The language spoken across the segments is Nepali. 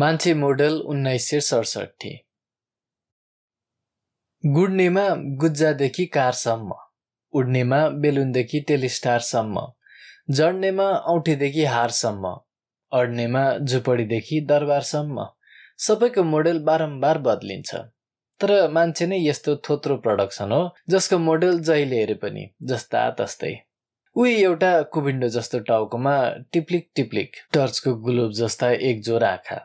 मान्छे मोडल उन्नाइस सय सडसठी गुड्नेमा गुज्जादेखि कारसम्म उड्नेमा बेलुनदेखि टेलिस्टारसम्म जड्नेमा औँठीदेखि हारसम्म अड्नेमा झुपडीदेखि दरबारसम्म सबैको मोडेल बारम्बार बदलिन्छ तर मान्छे नै यस्तो थोत्रो प्रडक्सन हो जसको मोडेल जहिले हेरे पनि जस्ता तस्तै उही एउटा कुभिन्डो जस्तो टाउकोमा टिप्लिक टिप्लिक टर्चको ग्लोब जस्ता एक जोर आँखा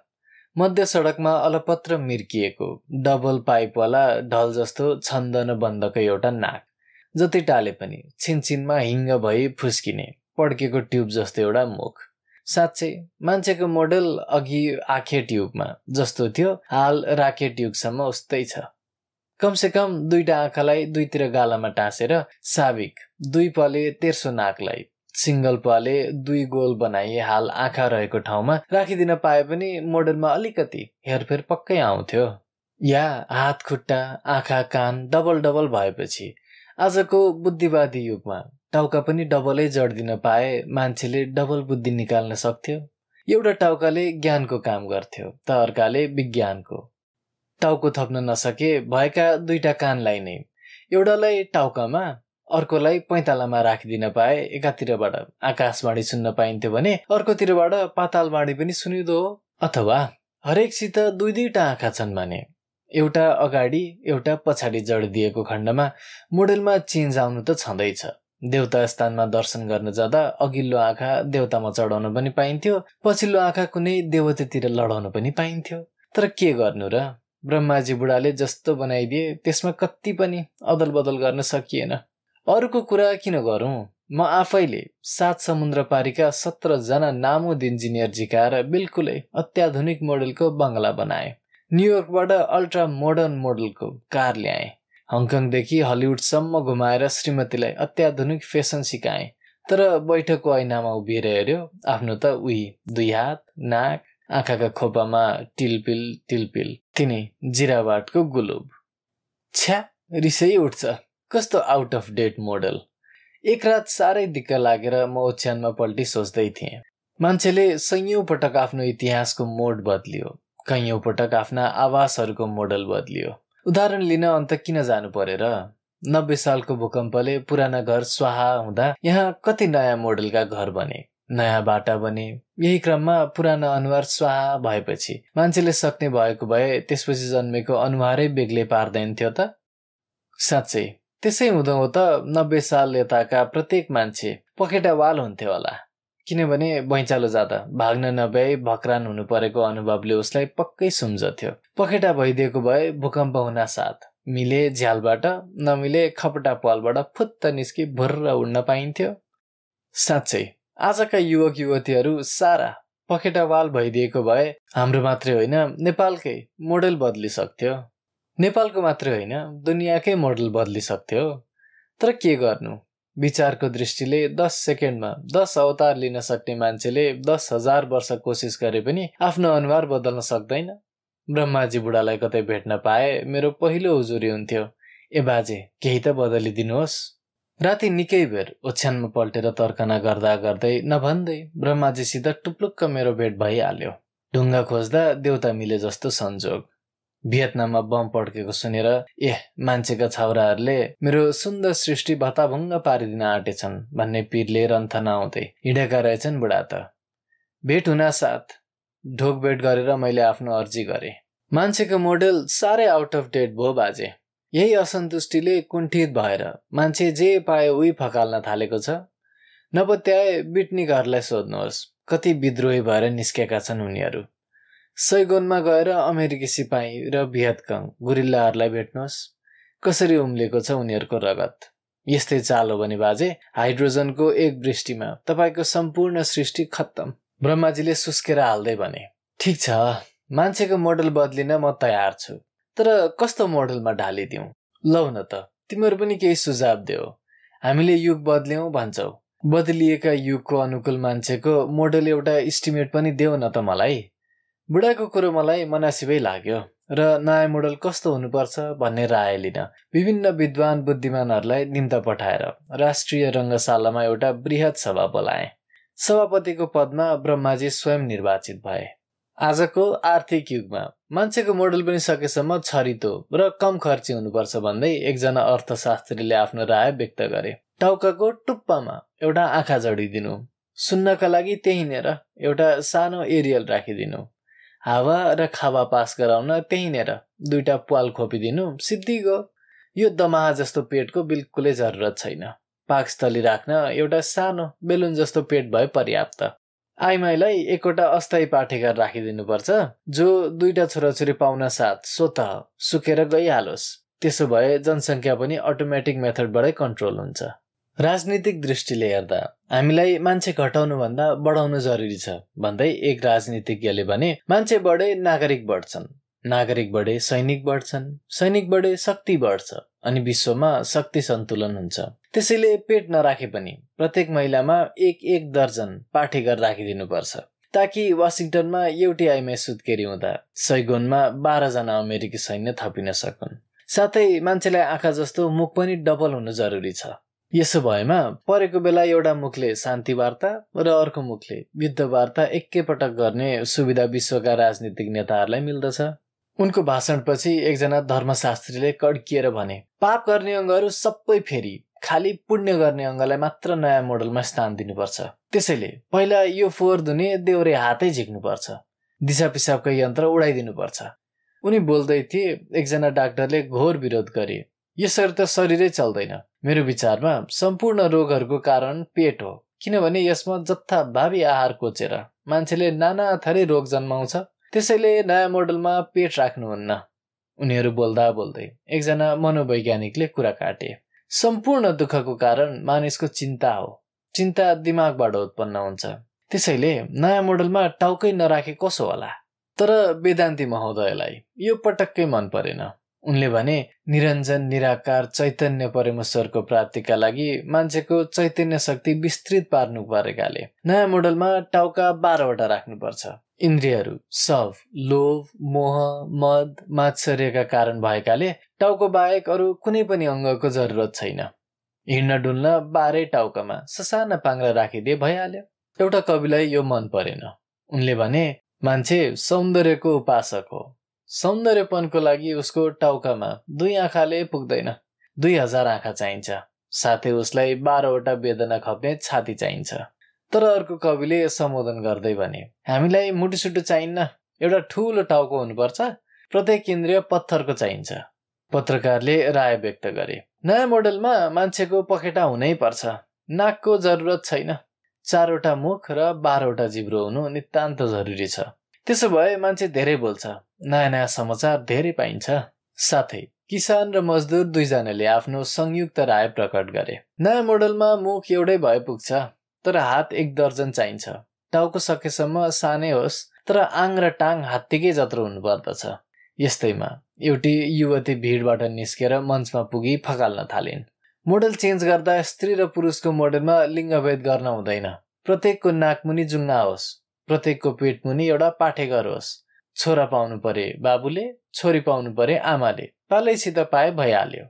मध्य सडकमा अलपत्र मिर्किएको डबल पाइपवाला ढल जस्तो छन्दन बन्दको एउटा नाक जति टाले पनि छिनछिनमा हिङ्ग भई फुस्किने पड्केको ट्युब जस्तो एउटा मुख साँच्चै मान्छेको मोडल अघि आँखे ट्युबमा जस्तो थियो हाल राखे ट्युबसम्म उस्तै छ कमसेकम दुईटा आँखालाई दुईतिर गालामा टाँसेर साबिक दुई पले तेर्सो नाकलाई सिङ्गल्पाले दुई गोल बनाई हाल आँखा रहेको ठाउँमा राखिदिन पाए पनि मोडलमा अलिकति हेरफेर पक्कै आउँथ्यो या हात खुट्टा आँखा कान डबल डबल भएपछि आजको बुद्धिवादी युगमा टाउका पनि डबलै जडिदिन पाए मान्छेले डबल बुद्धि निकाल्न सक्थ्यो एउटा टाउकाले ज्ञानको काम गर्थ्यो त अर्काले विज्ञानको टाउको थप्न नसके भएका दुईटा कानलाई नै एउटालाई टाउकामा अर्कोलाई पैँतालामा राखिदिन पाए एकातिरबाट आकाशवाणी सुन्न पाइन्थ्यो भने अर्कोतिरबाट पातालवाणी पनि सुनिँदो हो अथवा हरेकसित दुई दुईवटा आँखा छन् माने एउटा अगाडि एउटा पछाडि जडिदिएको खण्डमा मोडेलमा चेन्ज आउनु त छँदैछ देउता स्थानमा दर्शन गर्न जाँदा अघिल्लो आँखा देउतामा चढाउन पनि पाइन्थ्यो पछिल्लो आँखा कुनै देवतातिर लडाउन पनि पाइन्थ्यो तर के गर्नु र ब्रह्माजी बुढाले जस्तो बनाइदिए त्यसमा कति पनि अदल बदल गर्न सकिएन अरूको कुरा किन गरौँ म आफैले सात समुद्र पारीका सत्रजना नामुद इन्जिनियर झिकाएर बिल्कुलै अत्याधुनिक मोडलको बङ्गला बनाएँ न्युयोर्कबाट अल्ट्रा मोडर्न मोडलको कार ल्याएँ हङकङदेखि हलिउडसम्म घुमाएर श्रीमतीलाई अत्याधुनिक फेसन सिकाएँ तर बैठकको ऐनामा उभिएर हेऱ्यो आफ्नो त उही दुई हात नाक आँखाका खोपामा टिलपिल टिलपिल तिनी जिराबाटको गुलुब छ्या रिसै उठ्छ कस्तो आउट अफ डेट मोडल एक रात साह्रै दिक्क लागेर म ओछ्यानमा पल्टी सोच्दै थिएँ मान्छेले सयौँ पटक आफ्नो इतिहासको मोड बदलियो कैयौँ पटक आफ्ना आवासहरूको मोडल बदलियो उदाहरण लिन अन्त किन जानु परेर नब्बे सालको भूकम्पले पुराना घर स्वाहा हुँदा यहाँ कति नयाँ मोडलका घर बने नयाँ बाटा बने यही क्रममा पुराना अनुहार स्वाहा भएपछि मान्छेले सक्ने भएको भए त्यसपछि जन्मेको अनुहारै बेग्लै पार्दैन थियो त साँच्चै त्यसै हुँदो त नब्बे साल यताका प्रत्येक मान्छे पखेटावाल हुन्थ्यो होला किनभने भैँचालो जाँदा भाग्न नभ्याई भक्रान हुनु परेको अनुभवले उसलाई पक्कै सुम्झथ्यो पखेटा भइदिएको भए भूकम्प हुना साथ मिले झ्यालबाट नमिले खपटा पालबाट फुत्त निस्की भुर्र उड्न पाइन्थ्यो साँच्चै आजका युवक युवतीहरू सारा पखेटावाल भइदिएको भए हाम्रो मात्रै होइन नेपालकै मोडेल बदलिसक्थ्यो नेपालको मात्रै होइन दुनियाँकै मोडल बदलिसक्थ्यो तर के गर्नु विचारको दृष्टिले दस सेकेन्डमा दस अवतार लिन सक्ने मान्छेले दस हजार वर्ष कोसिस गरे पनि आफ्नो अनुहार बदल्न सक्दैन ब्रह्माजी बुढालाई कतै भेट्न पाए मेरो पहिलो उजुरी हुन्थ्यो ए बाजे केही त बदलिदिनुहोस् राति निकै बेर ओछ्यानमा पल्टेर तर्कना गर्दा गर्दै नभन्दै ब्रह्माजीसित टुप्लुक्क मेरो भेट भइहाल्यो ढुङ्गा खोज्दा देउता मिले जस्तो संजोग भियतनाममा बम पड्केको सुनेर ए मान्छेका छाउराहरूले मेरो सुन्दर सृष्टि भत्ताभङ्ग पारिदिन आँटेछन् भन्ने पिरले रन्थ नआउँदै हिँडेका रहेछन् बुढा त भेट हुनासाथ भेट गरेर मैले आफ्नो अर्जी गरेँ मान्छेको मोडल साह्रै आउट अफ डेट भयो बाजे यही असन्तुष्टिले कुण्ठित भएर मान्छे जे पाए उही फकाल्न थालेको छ नपत्याए बिटनिकहरूलाई सोध्नुहोस् कति विद्रोही भएर निस्केका छन् उनीहरू सैगोनमा गएर अमेरिकी सिपाही र भियतकङ गुरिल्लाहरूलाई भेट्नुहोस् कसरी उम्लेको छ उनीहरूको रगत यस्तै चाल हो भने बाजे हाइड्रोजनको एक दृष्टिमा तपाईँको सम्पूर्ण सृष्टि खत्तम ब्रह्माजीले सुस्केर हाल्दै भने ठिक छ मान्छेको मोडल बदलिन म तयार छु तर कस्तो मोडलमा ढालिदिउँ लौ न त तिमीहरू पनि केही सुझाव देऊ हामीले युग बदल्यौँ भन्छौ बदलिएका युगको अनुकूल मान्छेको मोडल एउटा इस्टिमेट पनि देऊ न त मलाई बुढाको कुरो मलाई मनासिबै लाग्यो र नयाँ मोडल कस्तो हुनुपर्छ भन्ने राय लिन विभिन्न विद्वान बुद्धिमानहरूलाई निम्ता पठाएर राष्ट्रिय रङ्गशालामा एउटा वृहत सभा बोलाए सभापतिको पदमा ब्रह्माजी स्वयं निर्वाचित भए आजको आर्थिक युगमा मान्छेको मोडल पनि सकेसम्म छरितो र कम खर्ची हुनुपर्छ भन्दै एकजना अर्थशास्त्रीले आफ्नो राय व्यक्त गरे टाउकाको टुप्पामा एउटा आँखा जडिदिनु सुन्नका लागि त्यहीँनिर एउटा सानो एरियल राखिदिनु हावा र खावा पास गराउन त्यहीँनिर दुईवटा पाल खोपिदिनु सिद्धि गयो यो दमाहा जस्तो पेटको बिल्कुलै जरुरत छैन पाकस्थली राख्न एउटा सानो बेलुन जस्तो पेट भए पर्याप्त आइमाईलाई एकवटा अस्थायी पाठेघर राखिदिनुपर्छ जो दुईवटा छोराछोरी पाउन साथ स्वत सुकेर गइहालोस् त्यसो भए जनसङ्ख्या पनि अटोमेटिक मेथडबाटै कन्ट्रोल हुन्छ राजनीतिक दृष्टिले हेर्दा हामीलाई मान्छे घटाउनुभन्दा बढाउनु जरुरी छ भन्दै एक राजनीतिज्ञले भने मान्छे बढे नागरिक बढ्छन् नागरिक बढे सैनिक बढ्छन् सैनिक बढे शक्ति बढ्छ अनि विश्वमा शक्ति सन्तुलन हुन्छ त्यसैले पेट नराखे पनि प्रत्येक महिलामा एक एक दर्जन पाठेघर राखिदिनुपर्छ ताकि वासिङटनमा एउटै आइमा सुत्केरी हुँदा सैगोनमा बाह्रजना अमेरिकी सैन्य थपिन सकुन् साथै मान्छेलाई आँखा जस्तो मुख पनि डबल हुनु जरुरी छ यसो भएमा परेको बेला एउटा मुखले शान्ति वार्ता र अर्को मुखले युद्ध वार्ता एकैपटक गर्ने सुविधा विश्वका राजनीतिक नेताहरूलाई मिल्दछ उनको भाषणपछि एकजना धर्मशास्त्रीले कड्किएर भने पाप गर्ने अङ्गहरू सबै फेरि खालि पुण्य गर्ने अङ्गलाई मात्र नयाँ मोडलमा स्थान दिनुपर्छ त्यसैले पहिला यो फोहोर धुने देउरे हातै झिक्नुपर्छ दिशा पिसाबको यन्त्र उडाइदिनुपर्छ उनी बोल्दै थिए एकजना डाक्टरले घोर विरोध गरे यसरी त शरीरै चल्दैन मेरो विचारमा सम्पूर्ण रोगहरूको कारण पेट हो किनभने यसमा जथाभावी आहार कोचेर मान्छेले नाना थरी रोग जन्माउँछ त्यसैले नयाँ मोडलमा पेट राख्नुहुन्न उनीहरू बोल्दा बोल्दै एकजना मनोवैज्ञानिकले कुरा काटे सम्पूर्ण दुःखको कारण मानिसको चिन्ता हो चिन्ता दिमागबाट उत्पन्न हुन्छ त्यसैले नयाँ मोडलमा टाउकै नराखे कसो होला तर वेदान्ती महोदयलाई यो पटक्कै मन परेन उनले भने निरञ्जन निराकार चैतन्य परमेश्वरको प्राप्तिका लागि मान्छेको चैतन्य शक्ति विस्तृत पार्नु परेकाले नयाँ मोडलमा टाउका बाह्रवटा राख्नुपर्छ इन्द्रियहरू सभ लोभ मोह मद मात्सर्यका कारण भएकाले टाउको बाहेक अरू कुनै पनि अङ्गको जरुरत छैन हिँड्न डुल्न बाह्रै टाउकामा ससाना पाङ्रा राखिदिए भइहाल्यो एउटा कविलाई यो मन परेन उनले भने मान्छे सौन्दर्यको उपासक हो सौन्दर्यपनको लागि उसको टाउकामा दुई आँखाले पुग्दैन दुई हजार आँखा चाहिन्छ साथै उसलाई बाह्रवटा वेदना खप्ने छाती चाहिन्छ तर अर्को कविले सम्बोधन गर्दै भने हामीलाई मुटुसुटु चाहिन्न एउटा ठुलो टाउको हुनुपर्छ प्रत्येक इन्द्रिय पत्थरको चाहिन्छ पत्रकारले राय व्यक्त गरे नयाँ मोडलमा मान्छेको पखेटा हुनै पर्छ नाकको जरुरत छैन चारवटा मुख र बाह्रवटा जिब्रो हुनु नितान्त जरुरी छ त्यसो भए मान्छे धेरै बोल्छ नयाँ नयाँ समाचार धेरै पाइन्छ साथै किसान र मजदुर दुईजनाले आफ्नो संयुक्त राय प्रकट गरे नयाँ मोडलमा मुख एउटै भए पुग्छ तर हात एक दर्जन चाहिन्छ टाउको सकेसम्म सानै होस् तर आङ र टाङ हात्तीकै जत्रो हुनुपर्दछ यस्तैमा एउटी युवती भिडबाट निस्केर मञ्चमा पुगी फकाल्न थालिन् मोडल चेन्ज गर्दा स्त्री र पुरुषको मोडलमा लिङ्गभेद गर्न हुँदैन प्रत्येकको नाकमुनि जुङ्गा होस् प्रत्येकको पेटमुनि एउटा पाठेघर होस् छोरा पाउनु परे बाबुले छोरी पाउनु परे आमाले पालैसित पाए भइहाल्यो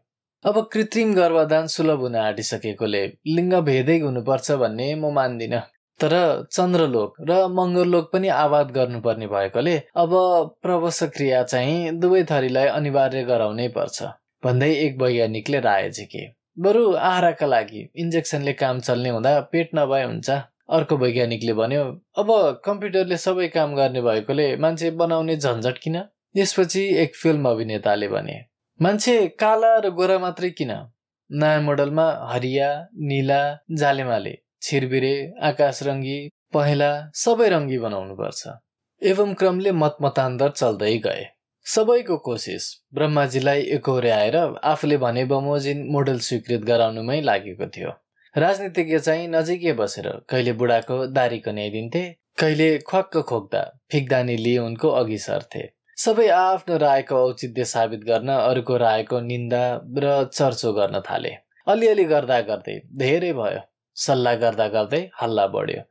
अब कृत्रिम गर्भदान सुलभ हुन आँटिसकेकोले लिङ्ग भेदै हुनुपर्छ भन्ने म मान्दिनँ तर चन्द्रलोक र मङ्गललोक पनि आवाद गर्नुपर्ने भएकोले अब क्रिया चाहिँ दुवै थरीलाई अनिवार्य गराउनै पर्छ भन्दै एक वैज्ञानिकले राय झिके बरु आहाराका लागि इन्जेक्सनले काम चल्ने हुँदा पेट नभए हुन्छ अर्को वैज्ञानिकले भन्यो अब कम्प्युटरले सबै काम गर्ने भएकोले मान्छे बनाउने झन्झट किन यसपछि एक फिल्म अभिनेताले भने मान्छे काला र गोरा मात्रै किन नयाँ मोडलमा हरिया निला जालेमाले छिरबिरे आकाश रङ्गी पहेँला सबै रङ्गी बनाउनुपर्छ एवं क्रमले मतमतान्तर चल्दै गए सबैको कोसिस ब्रह्माजीलाई आएर आफूले भने बमोजिन मोडल स्वीकृत गराउनुमै लागेको थियो राजनीतिज्ञ चाहिँ नजिकै बसेर कहिले बुढाको दारी कन्याइदिन्थे कहिले ख्वाक्क खोक्दा फिक्दानी लिए उनको अघि सर्थे सबै आफ्नो रायको औचित्य साबित गर्न अरूको रायको निन्दा र चर्चो गर्न थाले अलिअलि गर्दा गर्दै धेरै भयो सल्लाह गर्दा गर्दै हल्ला बढ्यो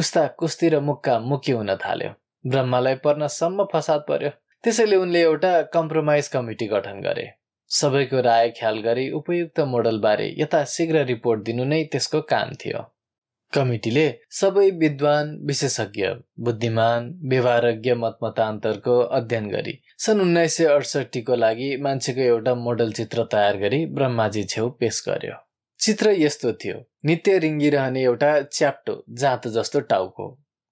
कुस्ता कुस्ती र मुक्का मुक्की हुन थाल्यो ब्रह्मालाई पर्नसम्म फसाद पर्यो त्यसैले उनले एउटा कम्प्रोमाइज कमिटी गठन गरे सबैको राय ख्याल गरी उपयुक्त मोडलबारे यथाशीघ्र रिपोर्ट दिनु नै त्यसको काम थियो कमिटीले सबै विद्वान विशेषज्ञ बुद्धिमान व्यवहारज्ञ मतमतान्तरको अध्ययन गरी सन् उन्नाइस सय अडसट्ठीको लागि मान्छेको एउटा मोडल चित्र तयार गरी ब्रह्माजी छेउ पेश गर्यो चित्र यस्तो थियो नित्य रिङ्गिरहने एउटा च्याप्टो जाँत जस्तो टाउको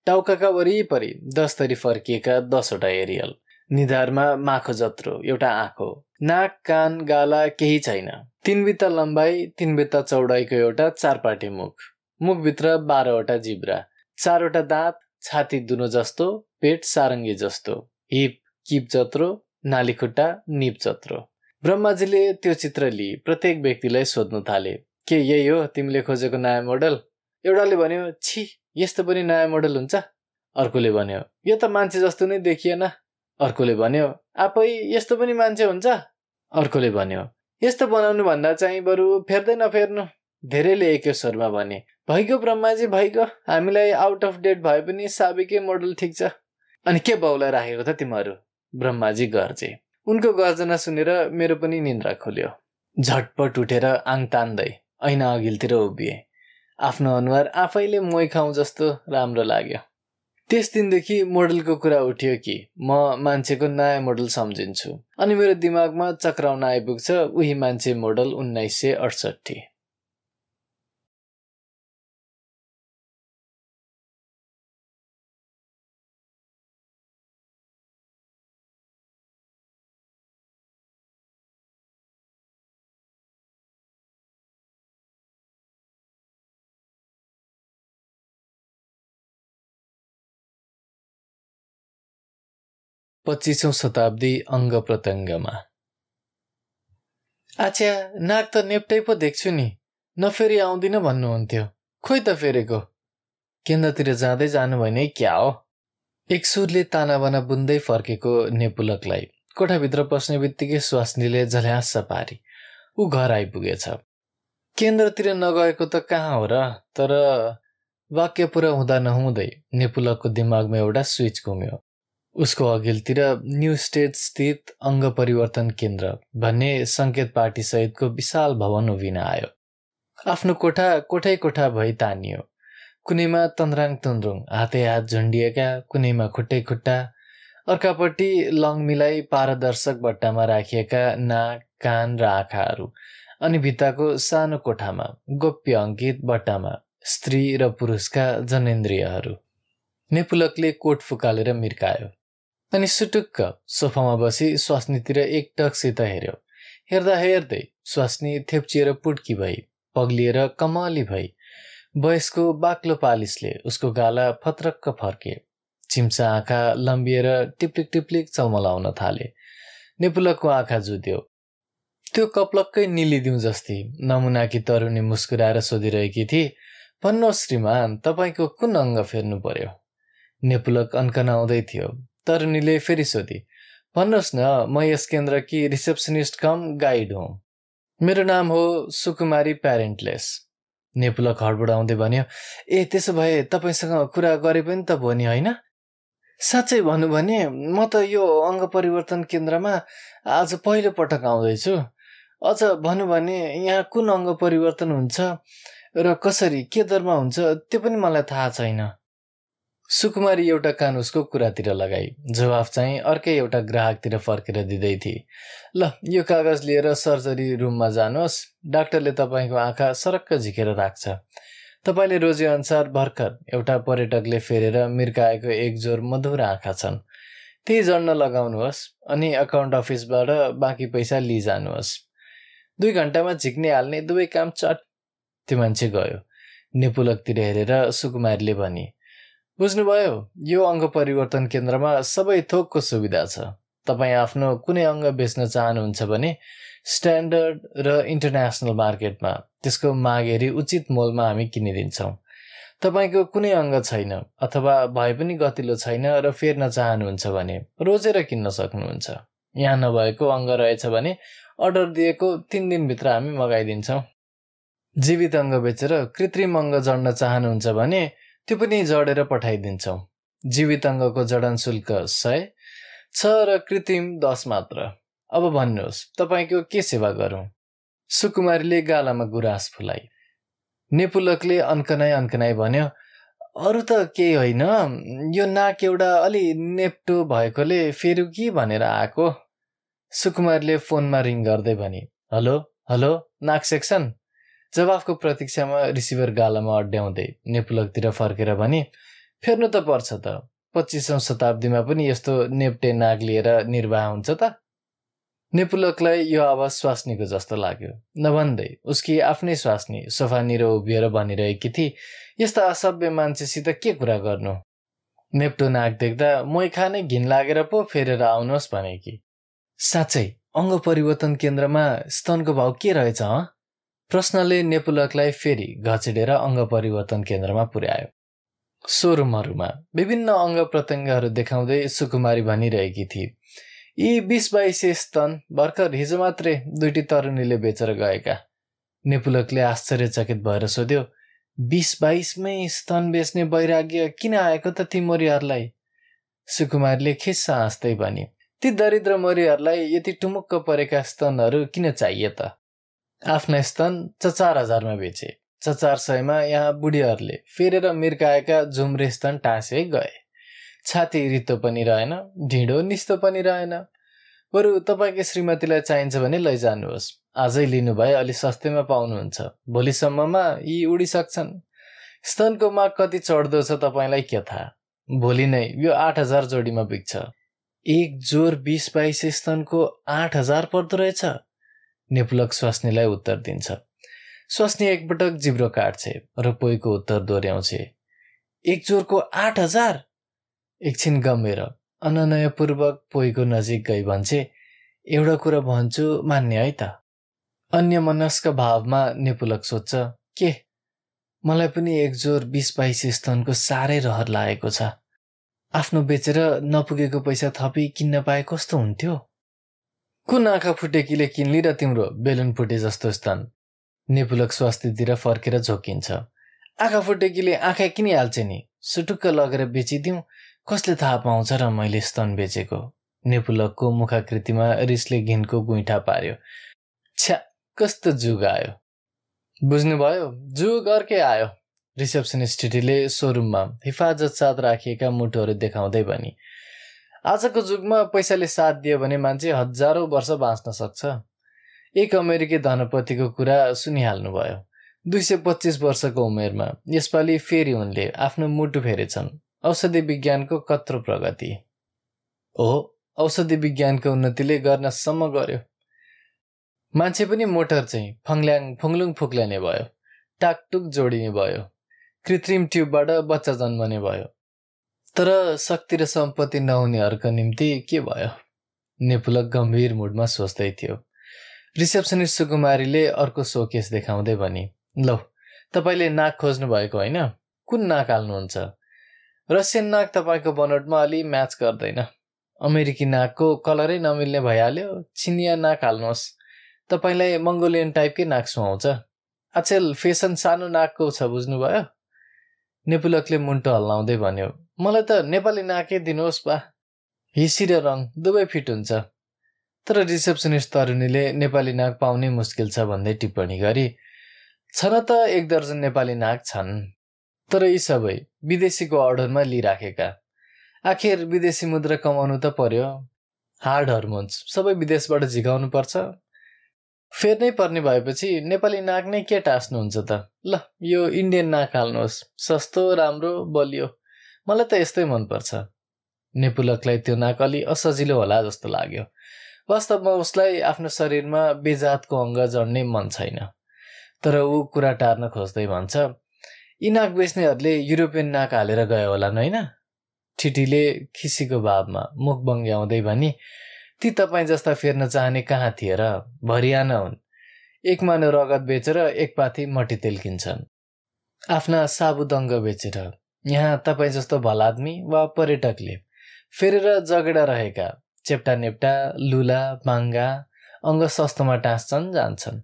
टाउकाका वरिपरि दस थरी फर्किएका दसवटा एरियल निधारमा माखो जत्रो एउटा आँखो नाक कान गाला केही छैन तिन बित्ता लम्बाइ तिन बित्ता चौडाइको एउटा चारपाटे मुख मुखभित्र बाह्रवटा जिब्रा चारवटा दाँत छाती दुनो जस्तो पेट सारङ्गी जस्तो हिप किप जत्रो नाली खुट्टा निप जत्रो ब्रह्माजीले त्यो चित्र लिए प्रत्येक व्यक्तिलाई सोध्न थाले के यही हो तिमीले खोजेको नयाँ मोडल एउटाले भन्यो छि यस्तो पनि नयाँ मोडल हुन्छ अर्कोले भन्यो यो त मान्छे जस्तो नै देखिएन अर्कोले भन्यो आफै यस्तो पनि मान्छे हुन्छ अर्कोले भन्यो यस्तो बनाउनु भन्दा चाहिँ बरु फेर्दै नफेर्नु धेरैले एक स्वरमा भने भइगयो ब्रह्माजी भइगयो हामीलाई आउट अफ डेट भए पनि साबिकै मोडल ठिक छ अनि के बाउलाई राखेको त तिमीहरू ब्रह्माजी गर्जे उनको गर्जना सुनेर मेरो पनि निन्द्रा खोल्यो झटपट उठेर आङ तान्दै ऐना अघिल्तिर उभिए आफ्नो अनुहार आफैले मोही खाउँ जस्तो राम्रो लाग्यो त्यस दिनदेखि मोडलको कुरा उठ्यो कि म मान्छेको नयाँ मोडल सम्झिन्छु अनि मेरो दिमागमा चक्राउन आइपुग्छ उही मान्छे मोडल उन्नाइस सय अडसट्ठी पच्चिसौँ शताब्दी अङ्ग प्रत्यङ्गमा आच्छा नाक त नेप्टै पो देख्छु नि नफेरि आउँदिन भन्नुहुन्थ्यो खोइ त फेरेको केन्द्रतिर जाँदै जानु भने क्या हो एक सुरले तानाबाना बुन्दै फर्केको नेपुलकलाई कोठाभित्र पस्ने बित्तिकै स्वास्नीले झल्यास पारी ऊ घर आइपुगेछ केन्द्रतिर नगएको त कहाँ हो र तर वाक्य पुरा हुँदा नहुँदै नेपुलकको दिमागमा एउटा स्विच घुम्यो उसको अघिल्तिर न्यू स्टेट स्थित अङ्ग परिवर्तन केन्द्र भन्ने सङ्केत पार्टीसहितको विशाल भवन उभिन आयो आफ्नो कोठा कोठै कोठा भई तानियो कुनैमा तन्द्राङ तुन्द्रुङ हातै हात झुन्डिएका कुनैमा खुट्टै खुट्टा अर्कापट्टि लङमीलाई पारदर्शक बट्टामा राखिएका नाक कान र आँखाहरू अनि भित्ताको सानो कोठामा गोप्य अङ्कित बट्टामा स्त्री र पुरुषका जनेन्द्रियहरू नेपुलकले कोट फुकालेर मिर्कायो अनि सुटुक्क सोफामा बसी स्वास्नीतिर एक टकसित हेऱ्यो हेर्दा हेर्दै स्वास्नी थेप्चिएर पुट्की भई पग्लिएर कमाली भई वयसको बाक्लो पालिसले उसको गाला फत्रक्क फर्के चिम्सा आँखा लम्बिएर टिप्लिक टिप्लिक चौमलाउन थाले नेपुलकको आँखा जुद्यो त्यो कपलक्कै निलिदिउँ जस्ती नमुनाकी तरुणी मुस्कुराएर सोधिरहेकी थिए भन्नुहोस् श्रीमान तपाईँको कुन अङ्ग फेर्नु पर्यो नेपुलक अन्कनाउँदै थियो तरुणीले फेरि सोधी भन्नुहोस् न म यस केन्द्र कि रिसेप्सनिस्ट कम गाइड हुँ मेरो नाम हो सुकुमारी प्यारेन्टलेस घरबाट आउँदै भन्यो ए त्यसो भए तपाईँसँग कुरा गरे पनि त भयो नि होइन साँच्चै भन्नु भने म त यो अङ्ग परिवर्तन केन्द्रमा आज पहिलोपटक आउँदैछु अझ भन्नु भने यहाँ कुन अङ्ग परिवर्तन हुन्छ र कसरी के दरमा हुन्छ त्यो पनि मलाई थाहा छैन सुकुमारी एउटा कान उसको कुरातिर लगाई जवाफ चाहिँ अर्कै एउटा ग्राहकतिर फर्केर दिँदै थिए ल यो कागज लिएर सर्जरी रुममा जानुहोस् डाक्टरले तपाईँको आँखा सरक्क झिकेर राख्छ तपाईँले रोजेअनुसार भर्खर एउटा पर्यटकले फेरेर मिर्काएको एक जोर मधुर आँखा छन् त्यही जड्न लगाउनुहोस् अनि अकाउन्ट अफिसबाट बाँकी पैसा लिइजानुहोस् दुई घन्टामा झिक्ने हाल्ने दुवै काम चट त्यो मान्छे गयो नेपुलकतिर हेरेर सुकुमारीले भने बुझ्नुभयो यो अङ्ग परिवर्तन केन्द्रमा सबै थोकको सुविधा छ तपाईँ आफ्नो कुनै अङ्ग बेच्न चाहनुहुन्छ भने स्ट्यान्डर्ड र इन्टरनेसनल मार्केटमा त्यसको माग हेरी उचित मोलमा हामी किनिदिन्छौँ तपाईँको कुनै अङ्ग छैन अथवा भए पनि गतिलो छैन र फेर्न चाहनुहुन्छ भने रोजेर किन्न सक्नुहुन्छ यहाँ नभएको अङ्ग रहेछ भने अर्डर दिएको तिन दिनभित्र हामी मगाइदिन्छौँ जीवित अङ्ग बेचेर कृत्रिम अङ्ग जड्न चाहनुहुन्छ भने त्यो पनि जडेर पठाइदिन्छौँ जीवित अङ्गको जडन शुल्क सय छ र कृत्रिम दस मात्र अब भन्नुहोस् तपाईँको के सेवा गरौँ सुकुमारीले गालामा गुरास फुलाइ नेपुलकले अन्कनाइ अन्कनाइ भन्यो अरू त केही होइन यो नाक एउटा अलि नेप्टो भएकोले फेरि के भनेर आएको सुकुमारले फोनमा रिङ गर्दै भने हेलो हेलो नाक सेक्सन जवाफको प्रतीक्षामा रिसिभर गालामा अड्याउँदै नेपुलकतिर फर्केर भने फेर्नु त पर्छ त पच्चिसौँ शताब्दीमा पनि यस्तो नेप्टे नाग लिएर निर्वाह हुन्छ त नेपुलकलाई यो आवाज स्वास्नीको जस्तो लाग्यो नभन्दै उसकी आफ्नै स्वास्नी निर उभिएर भनिरहेकी थिए यस्ता असभ्य मान्छेसित के कुरा गर्नु नेप्टो नाग देख्दा मै खाने घिन लागेर पो फेरेर आउनुहोस् भने कि साँच्चै अङ्ग परिवर्तन केन्द्रमा स्तनको भाउ के रहेछ हँ प्रश्नले नेपुलकलाई फेरि घचेडेर अङ्ग परिवर्तन केन्द्रमा पुर्यायो सोरुमहरूमा विभिन्न अङ्ग प्रत्यङ्गहरू देखाउँदै सुकुमारी भनिरहेकी थिए यी बिस बाइसे स्तन भर्खर हिजो मात्रै दुईटी तरुणीले बेचेर गएका नेपुलकले आश्चर्यचकित भएर सोध्यो बिस बाइसमै स्तन बेच्ने वैराग्य किन आएको त ती मोरीहरूलाई सुकुमारीले खिस्सा हाँस्दै भने ती दरिद्र मोरीहरूलाई यति टुमुक्क परेका स्तनहरू किन चाहिए त आफ्ना स्तन चचार हजारमा बेचे चचार सयमा यहाँ बुढीहरूले फेरेर मिर्काएका झुम्रे स्तन टाँसे गए छाती रित्तो पनि रहेन ढिँडो निस्तो पनि रहेन बरु तपाईँको श्रीमतीलाई चाहिन्छ भने लैजानुहोस् आजै लिनु भए अलि सस्तैमा पाउनुहुन्छ भोलिसम्ममा यी उडिसक्छन् स्तनको माग कति चढ्दो छ तपाईँलाई के थाहा भोलि नै यो आठ हजार जोडीमा बिग्छ एक जोर बिस बाइस स्तनको आठ हजार पर्दो रहेछ नेपुलक स्वास्नीलाई उत्तर दिन्छ स्वास्नी एकपटक जिब्रो काट्छे र पोइको उत्तर दोहोऱ्याउँछे एक जोरको आठ हजार एकछिन गम्भीर अननयपूर्वक पोइको नजिक गई भन्छे एउटा कुरा भन्छु मान्ने है त अन्य मनस्क भावमा नेपुलक सोध्छ के मलाई पनि एकजोर जोर बिस बाइस स्तनको साह्रै रहर लागेको छ आफ्नो बेचेर नपुगेको पैसा थपी किन्न पाए कस्तो हुन्थ्यो कुन आँखा फुटेकीले किन्ली र तिम्रो बेलुन फुटे जस्तो स्तन नेपुलक स्वास्थ्यतिर फर्केर झोकिन्छ आँखा फुटेकीले आँखा किनिहाल्छ नि सुटुक्क लगेर बेचिदिउँ कसले थाहा पाउँछ र मैले स्तन बेचेको नेपुलकको मुखाकृतिमा रिसले घिनको गुइठा पार्यो छ्या कस्तो जुग आयो बुझ्नुभयो जुग अर्कै आयो रिसेप्सनिस्टले सोरुममा हिफाजत साथ राखिएका मुटुहरू देखाउँदै भनी आजको जुगमा पैसाले साथ दियो भने मान्छे हजारौँ वर्ष बाँच्न सक्छ एक अमेरिकी धनपतिको कुरा सुनिहाल्नुभयो दुई सय पच्चिस वर्षको उमेरमा यसपालि फेरि उनले आफ्नो मुटु फेरेछन् औषधि विज्ञानको कत्रो प्रगति हो औषधि विज्ञानको उन्नतिले गर्नसम्म गर्यो मान्छे पनि मोटर चाहिँ फङ्ल्याङ फुङलुङ फुक्ल्याने भयो टाकटुक जोडिने भयो कृत्रिम ट्युबबाट बच्चा जन्मने भयो तर शक्ति र सम्पत्ति नहुनेहरूको निम्ति के भयो नेपुलक गम्भीर मुडमा सोच्दै थियो रिसेप्सनिस्ट सुकुमारीले अर्को सोकेस देखाउँदै भनी ल तपाईँले नाक खोज्नु भएको होइन कुन नाक हाल्नुहुन्छ रसियन नाक तपाईँको बनोटमा अलि म्याच गर्दैन अमेरिकी नाकको कलरै नमिल्ने भइहाल्यो चिनिया नाक हाल्नुहोस् तपाईँलाई मङ्गोलियन टाइपकै नाक सुहाउँछ आचेल फेसन सानो नाकको छ बुझ्नुभयो नेपुलकले मुन्टो हल्लाउँदै भन्यो मलाई त नेपाली नाकै दिनुहोस् बा हिसी र रङ दुवै फिट हुन्छ तर रिसेप्सनिस्ट तरुणीले नेपाली नाक पाउनै मुस्किल छ भन्दै टिप्पणी गरी छन त एक दर्जन नेपाली नाक छन् तर यी सबै विदेशीको अर्डरमा लिइराखेका आखिर विदेशी मुद्रा कमाउनु त पर्यो हार्ड हर्मोन्स सबै विदेशबाट झिकाउनु पर्छ फेर्नै पर्ने भएपछि नेपाली नाक नै के टास्नुहुन्छ त ल यो इन्डियन नाक हाल्नुहोस् सस्तो राम्रो बलियो मलाई त यस्तै मनपर्छ नेपुलकलाई त्यो नाक अलि असजिलो होला जस्तो लाग्यो वास्तवमा उसलाई आफ्नो शरीरमा बेजातको अङ्ग जड्ने मन छैन तर ऊ कुरा टार्न खोज्दै भन्छ यी नाक बेच्नेहरूले युरोपियन नाक हालेर गयो होलान् होइन ठिटीले खिसीको भावमा मुख बङ्ग्याउँदै भनी ती तपाईँ जस्ता फेर्न चाहने कहाँ थिए र भरियाना हुन् एक मानो रगत बेचेर एक पाथी तेल किन्छन् आफ्ना साबुदङ्ग बेचेर यहाँ तपाईँ जस्तो भलादमी वा पर्यटकले फेरेर जगेडा रहेका चेप्टा नेप्टा लुला पाङ्गा सस्तोमा टाँस्छन् जान्छन्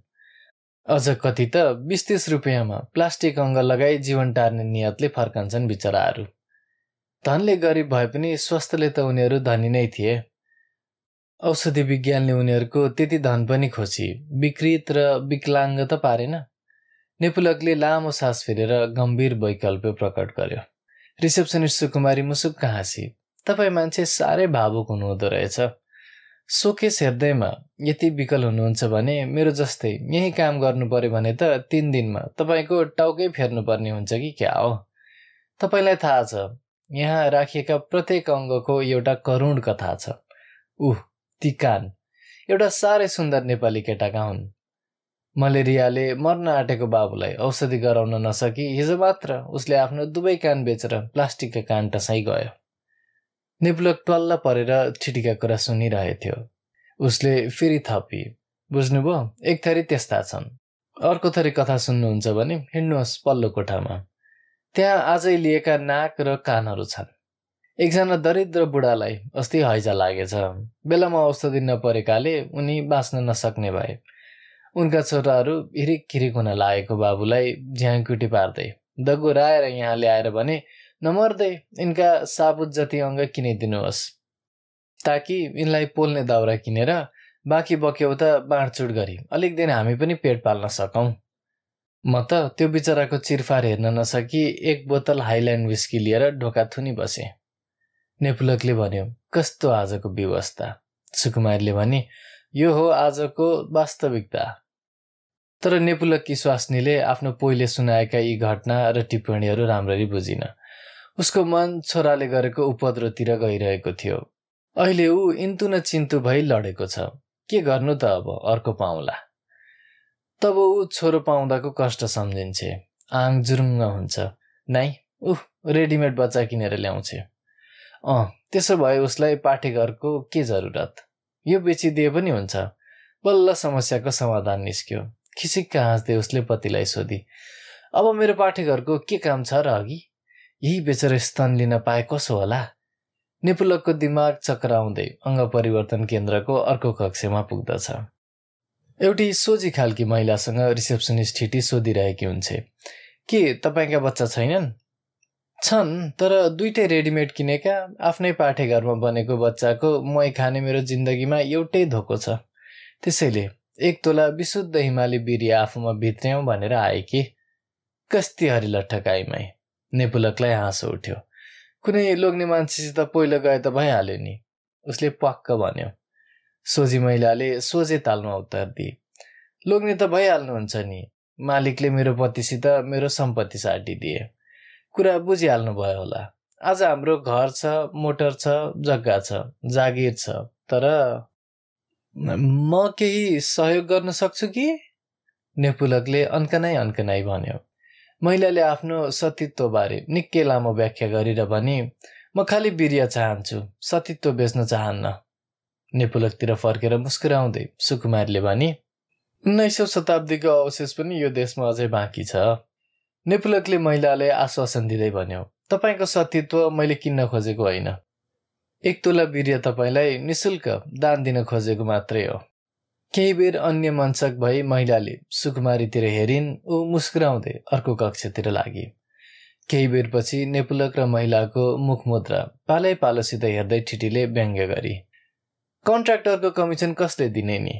अझ कति त बिस तिस रुपियाँमा प्लास्टिक अङ्ग लगाई जीवन टार्ने नियतले फर्कन्छन् बिचराहरू धनले गरिब भए पनि स्वास्थ्यले त उनीहरू धनी नै थिए औषधि विज्ञानले उनीहरूको त्यति धन पनि खोसी विकृत र विकलाङ्ग त पारेन नेपुलकले लामो सास फेरेर गम्भीर वैकल्प प्रकट गर्यो रिसेप्सनिस्ट सुकुमारी मुसुक्क हाँसी तपाईँ मान्छे साह्रै भावुक हुनुहुँदो रहेछ सोकेस हेर्दैमा यति विकल हुनुहुन्छ भने मेरो जस्तै यहीँ काम गर्नु पऱ्यो भने त तिन दिनमा तपाईँको टाउकै फेर्नुपर्ने हुन्छ कि क्या हो तपाईँलाई थाहा छ यहाँ राखिएका प्रत्येक अङ्गको एउटा करुण कथा छ ऊ ती कान एउटा साह्रै सुन्दर नेपाली केटाका हुन् मलेरियाले मर्न आँटेको बाबुलाई औषधि गराउन नसकी हिजो मात्र उसले आफ्नो दुवै कान बेचेर प्लास्टिकका कान टसाइ गयो निप्लोक टल्ल परेर छिटिका कुरा सुनिरहेथ्यो उसले फेरि थपी बुझ्नुभयो एक थरी त्यस्ता छन् अर्को थरी कथा सुन्नुहुन्छ भने हिँड्नुहोस् पल्लो कोठामा त्यहाँ आजै लिएका नाक र कानहरू छन् एकजना दरिद्र बुढालाई अस्ति हैजा लागेछ बेलामा औषधि नपरेकाले उनी बाँच्न नसक्ने भए उनका छोराहरू हिरिक खिरिक हुन लागेको बाबुलाई झ्याङकुटी पार्दै राएर यहाँ ल्याएर भने नमर्दै यिनका साबुत जति अङ्ग किनिदिनुहोस् ताकि यिनलाई पोल्ने दाउरा किनेर बाँकी त बाँडचुड गरी अलिक दिन हामी पनि पेट पाल्न सकौँ म त त्यो बिचराको चिरफार हेर्न नसकी एक बोतल हाइल्यान्ड विस्की लिएर ढोका थुनी बसेँ नेपुलकले भन्यो कस्तो आजको व्यवस्था सुकुमारीले भने यो हो आजको वास्तविकता तर कि स्वास्नीले आफ्नो पहिले सुनाएका यी घटना र टिप्पणीहरू राम्ररी बुझिन उसको मन छोराले गरेको उपद्रोतिर गइरहेको थियो अहिले ऊ इन्तु न चिन्तु भई लडेको छ के गर्नु त अब अर्को पाउँला तब ऊ छोरो पाउँदाको कष्ट सम्झिन्छे आङ जुरुङ्ग हुन्छ नाइ उह रेडिमेड बच्चा किनेर ल्याउँछ अँ त्यसो भए उसलाई पाठेघरको के जरुरत यो बेचिदिए पनि हुन्छ बल्ल समस्याको समाधान निस्क्यो खिसिक्क हाँस्दै उसले पतिलाई सोधी अब मेरो पाठेघरको के काम छ र अघि यही बेचेर स्तन लिन पाए कसो होला नेपुलकको दिमाग चक्राउँदै अङ्ग परिवर्तन केन्द्रको अर्को कक्षमा पुग्दछ एउटी सोझी खालकी महिलासँग रिसेप्सनिस्ट ठिटी सोधिरहेकी हुन्छे के तपाईँका बच्चा छैनन् छन् तर दुइटै रेडिमेड किनेका आफ्नै पाठेघरमा बनेको बच्चाको मै खाने मेरो जिन्दगीमा एउटै धोको छ त्यसैले एक तोला विशुद्ध हिमाली बिरिया आफूमा भित्र्याउँ भनेर आए कि कस्ती हरिला ठकाइमै नेपुलकलाई हाँसो उठ्यो कुनै लोग्ने मान्छेसित पहिलो गए त भइहाल्यो नि उसले पक्क भन्यो सोझी महिलाले सोझे तालमा उत्तर दिए लोग्ने त भइहाल्नुहुन्छ नि मालिकले मेरो पतिसित मेरो सम्पत्ति साटिदिए कुरा बुझिहाल्नु भयो होला आज हाम्रो घर छ मोटर छ जग्गा छ जागिर छ तर म केही सहयोग गर्न सक्छु कि नेपुलकले अन्कनाई अन्कनाई भन्यो महिलाले आफ्नो सतीत्वबारे निकै लामो व्याख्या गरेर भने म खालि बिरिया चाहन्छु सतीत्व बेच्न चाहन्न नेपुलकतिर फर्केर मुस्कुराउँदै सुकुमारले भने उन्नाइसौँ शताब्दीको अवशेष पनि यो देशमा अझै बाँकी छ नेपुलकले महिलालाई आश्वासन दिँदै भन्यो तपाईँको सतीत्व मैले किन्न खोजेको होइन एक तोला वीर्य तपाईँलाई निशुल्क दान दिन खोजेको मात्रै हो केही बेर अन्य मञ्चक भई महिलाले सुकुमारीतिर हेरिन् ऊ मुस्कुराउँदै अर्को कक्षतिर लागि केही बेरपछि नेपुलक र महिलाको मुखमुद्रा पालै पालोसित हेर्दै ठिटीले व्यङ्ग्य गरी कन्ट्राक्टरको कमिसन कसले दिने नि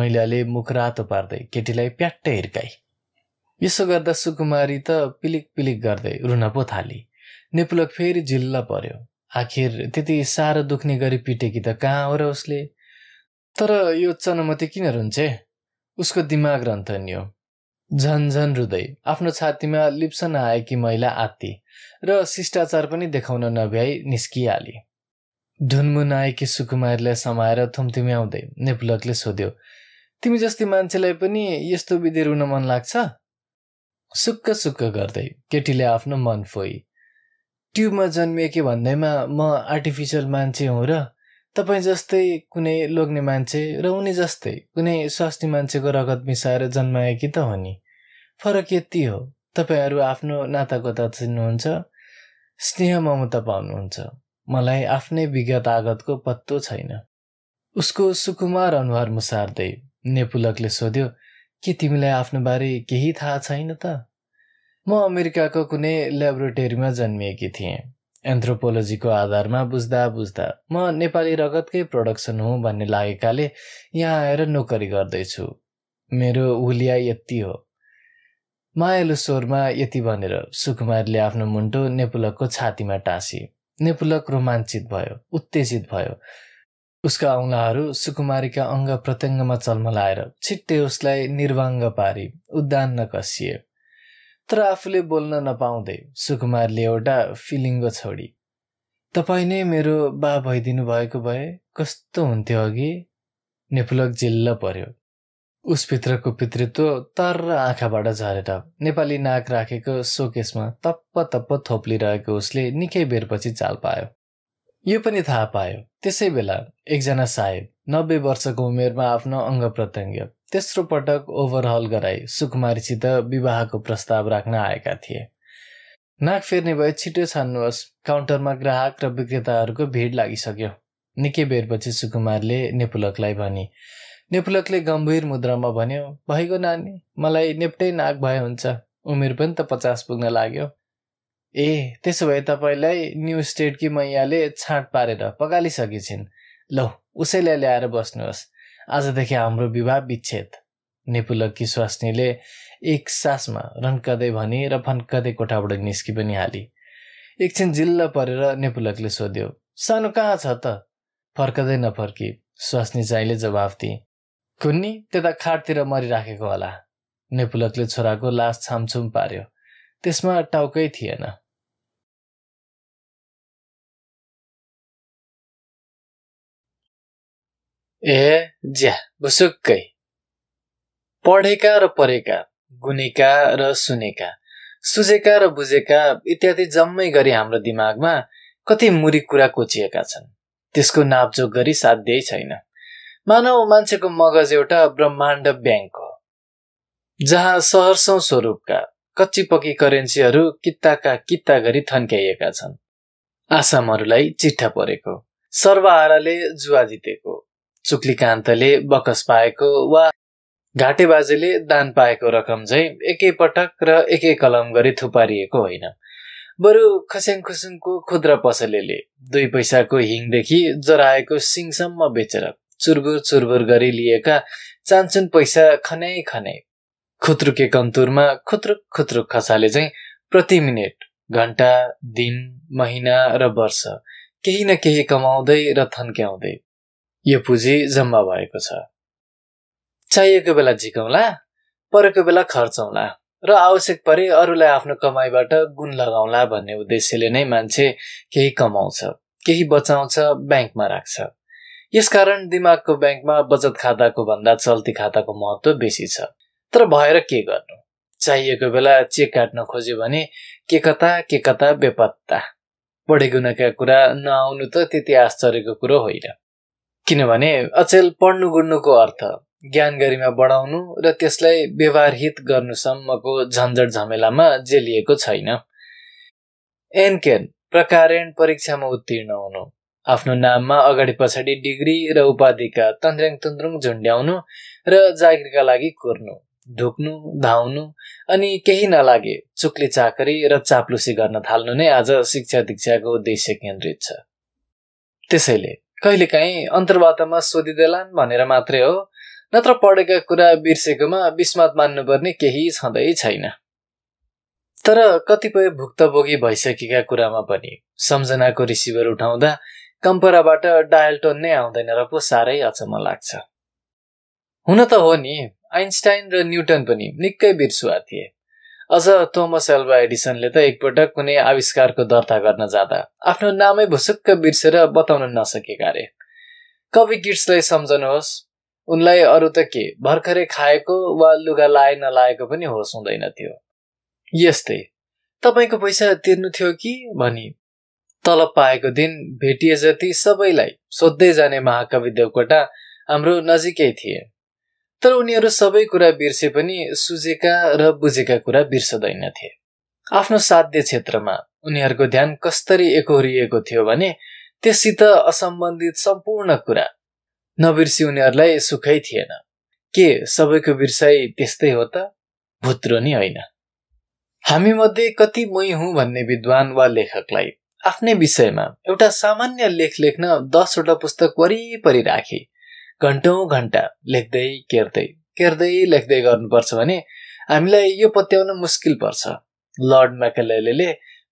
महिलाले मुख रातो पार्दै केटीलाई प्याट्टै हिर्काई यसो गर्दा सुकुमारी त पिलिक पिलिक गर्दै रुन पो थाली नेपुलक फेरि झिल्ला पर्यो आखिर त्यति साह्रो दुख्ने गरी पिटेकी त कहाँ हो र उसले तर यो चनमती किन रुन्छे उसको दिमाग हो झन्झन रुँदै आफ्नो छातीमा लिप्सन आएकी महिला आत्ती र शिष्टाचार पनि देखाउन नभ्याई निस्किहाली आएकी सुकुमारीलाई समाएर थुम्थुम्याउँदै नेपुलकले सोध्यो तिमी जस्तै मान्छेलाई पनि यस्तो विधि रुन मन लाग्छ सुक्क सुक्क गर्दै केटीले आफ्नो मन फोई ट्युबमा जन्मिएकी भन्दैमा म आर्टिफिसियल मान्छे हुँ र तपाईँ जस्तै कुनै लोग्ने मान्छे र उनी जस्तै कुनै स्वास्नी मान्छेको रगत मिसाएर जन्माए कि त हो नि फरक यति हो तपाईँहरू आफ्नो नातागोता चिन्नुहुन्छ स्नेह ममता पाउनुहुन्छ मलाई आफ्नै विगत आगतको पत्तो छैन उसको सुकुमार अनुहार मुसार्दै नेपुलकले सोध्यो के तिमीलाई आफ्नो बारे केही थाहा छैन त म अमेरिकाको कुनै ल्याबोरेटरीमा जन्मिएकी थिएँ एन्थ्रोपोलोजीको आधारमा बुझ्दा बुझ्दा म नेपाली रगतकै प्रडक्सन हुँ भन्ने लागेकाले यहाँ आएर नोकरी गर्दैछु मेरो हुलिया यति हो मायालु स्वरमा यति भनेर सुकुमारले आफ्नो मुन्टो नेपुलकको छातीमा टाँसी नेपुलक रोमाञ्चित भयो उत्तेजित भयो उसका औँलाहरू सुकुमारीका अङ्ग प्रत्यङ्गमा चल्मलाएर छिट्टै उसलाई निर्वाङ्ग पारी उद्दान्न कसिए तर आफूले बोल्न नपाउँदै सुकुमारले एउटा फिलिङ्गो छोडी तपाईँ नै मेरो बा भइदिनु भएको भए कस्तो हुन्थ्यो अघि नेपुलक जिल्ल पर्यो उसभित्रको पितृत्व तर आँखाबाट झरेर नेपाली नाक राखेको सोकेसमा तप्प तप्प थोप्लिरहेको उसले निकै बेरपछि चाल पायो यो पनि थाहा पायो त्यसै बेला एकजना साहेब नब्बे वर्षको उमेरमा आफ्नो अङ्ग प्रत्यङ्ग तेस्रो पटक ओभरहल गराई सुकुमारीसित विवाहको प्रस्ताव राख्न आएका थिए नाक फेर्ने भए छिटो छान्नुहोस् काउन्टरमा ग्राहक र विक्रेताहरूको भिड लागिसक्यो निकै बेरपछि सुकुमारले नेपुलकलाई भने नेपुलकले गम्भीर मुद्रामा भन्यो भइगयो नानी मलाई नेप्टै नाक भए हुन्छ उमेर पनि त पचास पुग्न लाग्यो ए त्यसो भए तपाईँलाई न्यु कि मैयाले छाँट पारेर पगालिसकेछिन् लौ उसैलाई ल्याएर बस्नुहोस् आजदेखि हाम्रो विवाह विच्छेद नेपुलकी स्वास्नीले एक सासमा रन्कदै भनी र फन्कँदै कोठाबाट निस्कि पनि हाली एकछिन जिल्ल परेर नेपुलकले सोध्यो सानो कहाँ छ त फर्कदै नफर्की स्वास्नी चाहिँले जवाफ दिए कुन्नी त्यता खाटतिर मरिराखेको होला नेपुलकले छोराको लास छामछुम पार्यो त्यसमा टाउकै थिएन ए ज्या भुसुक्कै पढेका र पढेका गुनेका र सुनेका सुझेका र बुझेका इत्यादि जम्मै गरी हाम्रो दिमागमा कति मुरी कुरा कोचिएका छन् त्यसको नापजोक गरी साध्यै छैन मानव मान्छेको मगज एउटा ब्रह्माण्ड ब्याङ्क हो जहाँ सहरसौ स्वरूपका कच्ची पक्की करेन्सीहरू कित्ताका कित्ता गरी थन्क्याइएका छन् आसामहरूलाई चिठा परेको सर्वहाराले जुवा जितेको कान्तले बकस पाएको वा घाटेबाजेले दान पाएको रकम झैँ एकै पटक र एकै कलम गरी थुपारिएको होइन बरु खस्याङ खुसुङको खुद्रा पसलेले दुई पैसाको हिङदेखि जराएको सिङसम्म बेचेर चुरबुर चुरबुर गरी लिएका चान्चुन पैसा खनै खनै खुत्रुके कन्तुरमा खुत्रुक खुत्रुक खसाले चाहिँ प्रति मिनट घन्टा दिन महिना र वर्ष केही न केही कमाउँदै र थन्क्याउँदै यो पुँजी जम्मा भएको छ चाहिएको बेला झिकौँला परेको बेला खर्चौँला र आवश्यक परे अरूलाई आफ्नो कमाइबाट गुण लगाउँला भन्ने उद्देश्यले नै मान्छे केही कमाउँछ केही बचाउँछ ब्याङ्कमा राख्छ यसकारण दिमागको ब्याङ्कमा बचत खाताको भन्दा चल्ती खाताको महत्त्व बेसी छ तर भएर के गर्नु चाहिएको बेला चेक काट्न खोज्यो भने के कता के कता बेपत्ता पढेको नका कुरा नआउनु त त्यति आश्चर्यको कुरो होइन किनभने अचेल पढ्नु गुड्नुको अर्थ ज्ञान गरिमा बढाउनु र त्यसलाई व्यवहारहित गर्नुसम्मको झन्झट झमेलामा जेलिएको छैन एनकेन प्रकारण परीक्षामा उत्तीर्ण हुनु आफ्नो नाममा अगाडि पछाडि डिग्री र उपाधिका तन्द्रेङ तुन्द्रुङ झुन्ड्याउनु र जागिरका लागि कुर्नु ढुक्नु धाउनु अनि केही नलागे चुक्ली चाकरी र चाप्लुसी गर्न थाल्नु नै आज शिक्षा दीक्षाको उद्देश्य केन्द्रित छ त्यसैले कहिलेकाहीँ अन्तर्वार्तामा सोधिदेलान् भनेर मात्रै हो नत्र पढेका कुरा बिर्सेकोमा विस्मात मान्नुपर्ने केही छँदै छैन तर कतिपय भुक्तभोगी भइसकेका कुरामा पनि सम्झनाको रिसिभर उठाउँदा कम्पराबाट डायल टोन नै आउँदैन र पो साह्रै अचम्म लाग्छ हुन त हो नि आइन्स्टाइन र न्युटन पनि निकै बिर्सुवा थिए अझ थोमस एल्बा एडिसनले त एकपटक कुनै आविष्कारको दर्ता गर्न जाँदा आफ्नो नामै भुसुक्क बिर्सेर बताउन नसकेका अरे कवि किट्सलाई सम्झनुहोस् उनलाई अरू त के भर्खरै खाएको वा लुगा लाए नलाएको पनि होस् हुँदैन थियो यस्तै तपाईँको पैसा तिर्नु थियो कि भनी तलब पाएको दिन भेटिए जति सबैलाई सोद्धै जाने महाकवि देवकोटा हाम्रो नजिकै थिए तर उनीहरू सबै कुरा बिर्से पनि सुझेका र बुझेका कुरा बिर्सदैनथे आफ्नो साध्य क्षेत्रमा उनीहरूको ध्यान कसरी एकोहोरिएको थियो भने त्यससित असम्बन्धित सम्पूर्ण कुरा नबिर्सी उनीहरूलाई सुखै थिएन के सबैको बिर्साइ त्यस्तै हो त भुत्रो नि होइन मध्ये कति मै हुँ भन्ने विद्वान वा लेखकलाई आफ्नै विषयमा एउटा सामान्य लेख लेख्न दसवटा पुस्तक वरिपरि राखी घन्टौँ घन्टा लेख्दै केर्दै केर्दै लेख्दै गर्नुपर्छ भने हामीलाई यो पत्याउन मुस्किल पर्छ लर्ड म्याकेलेले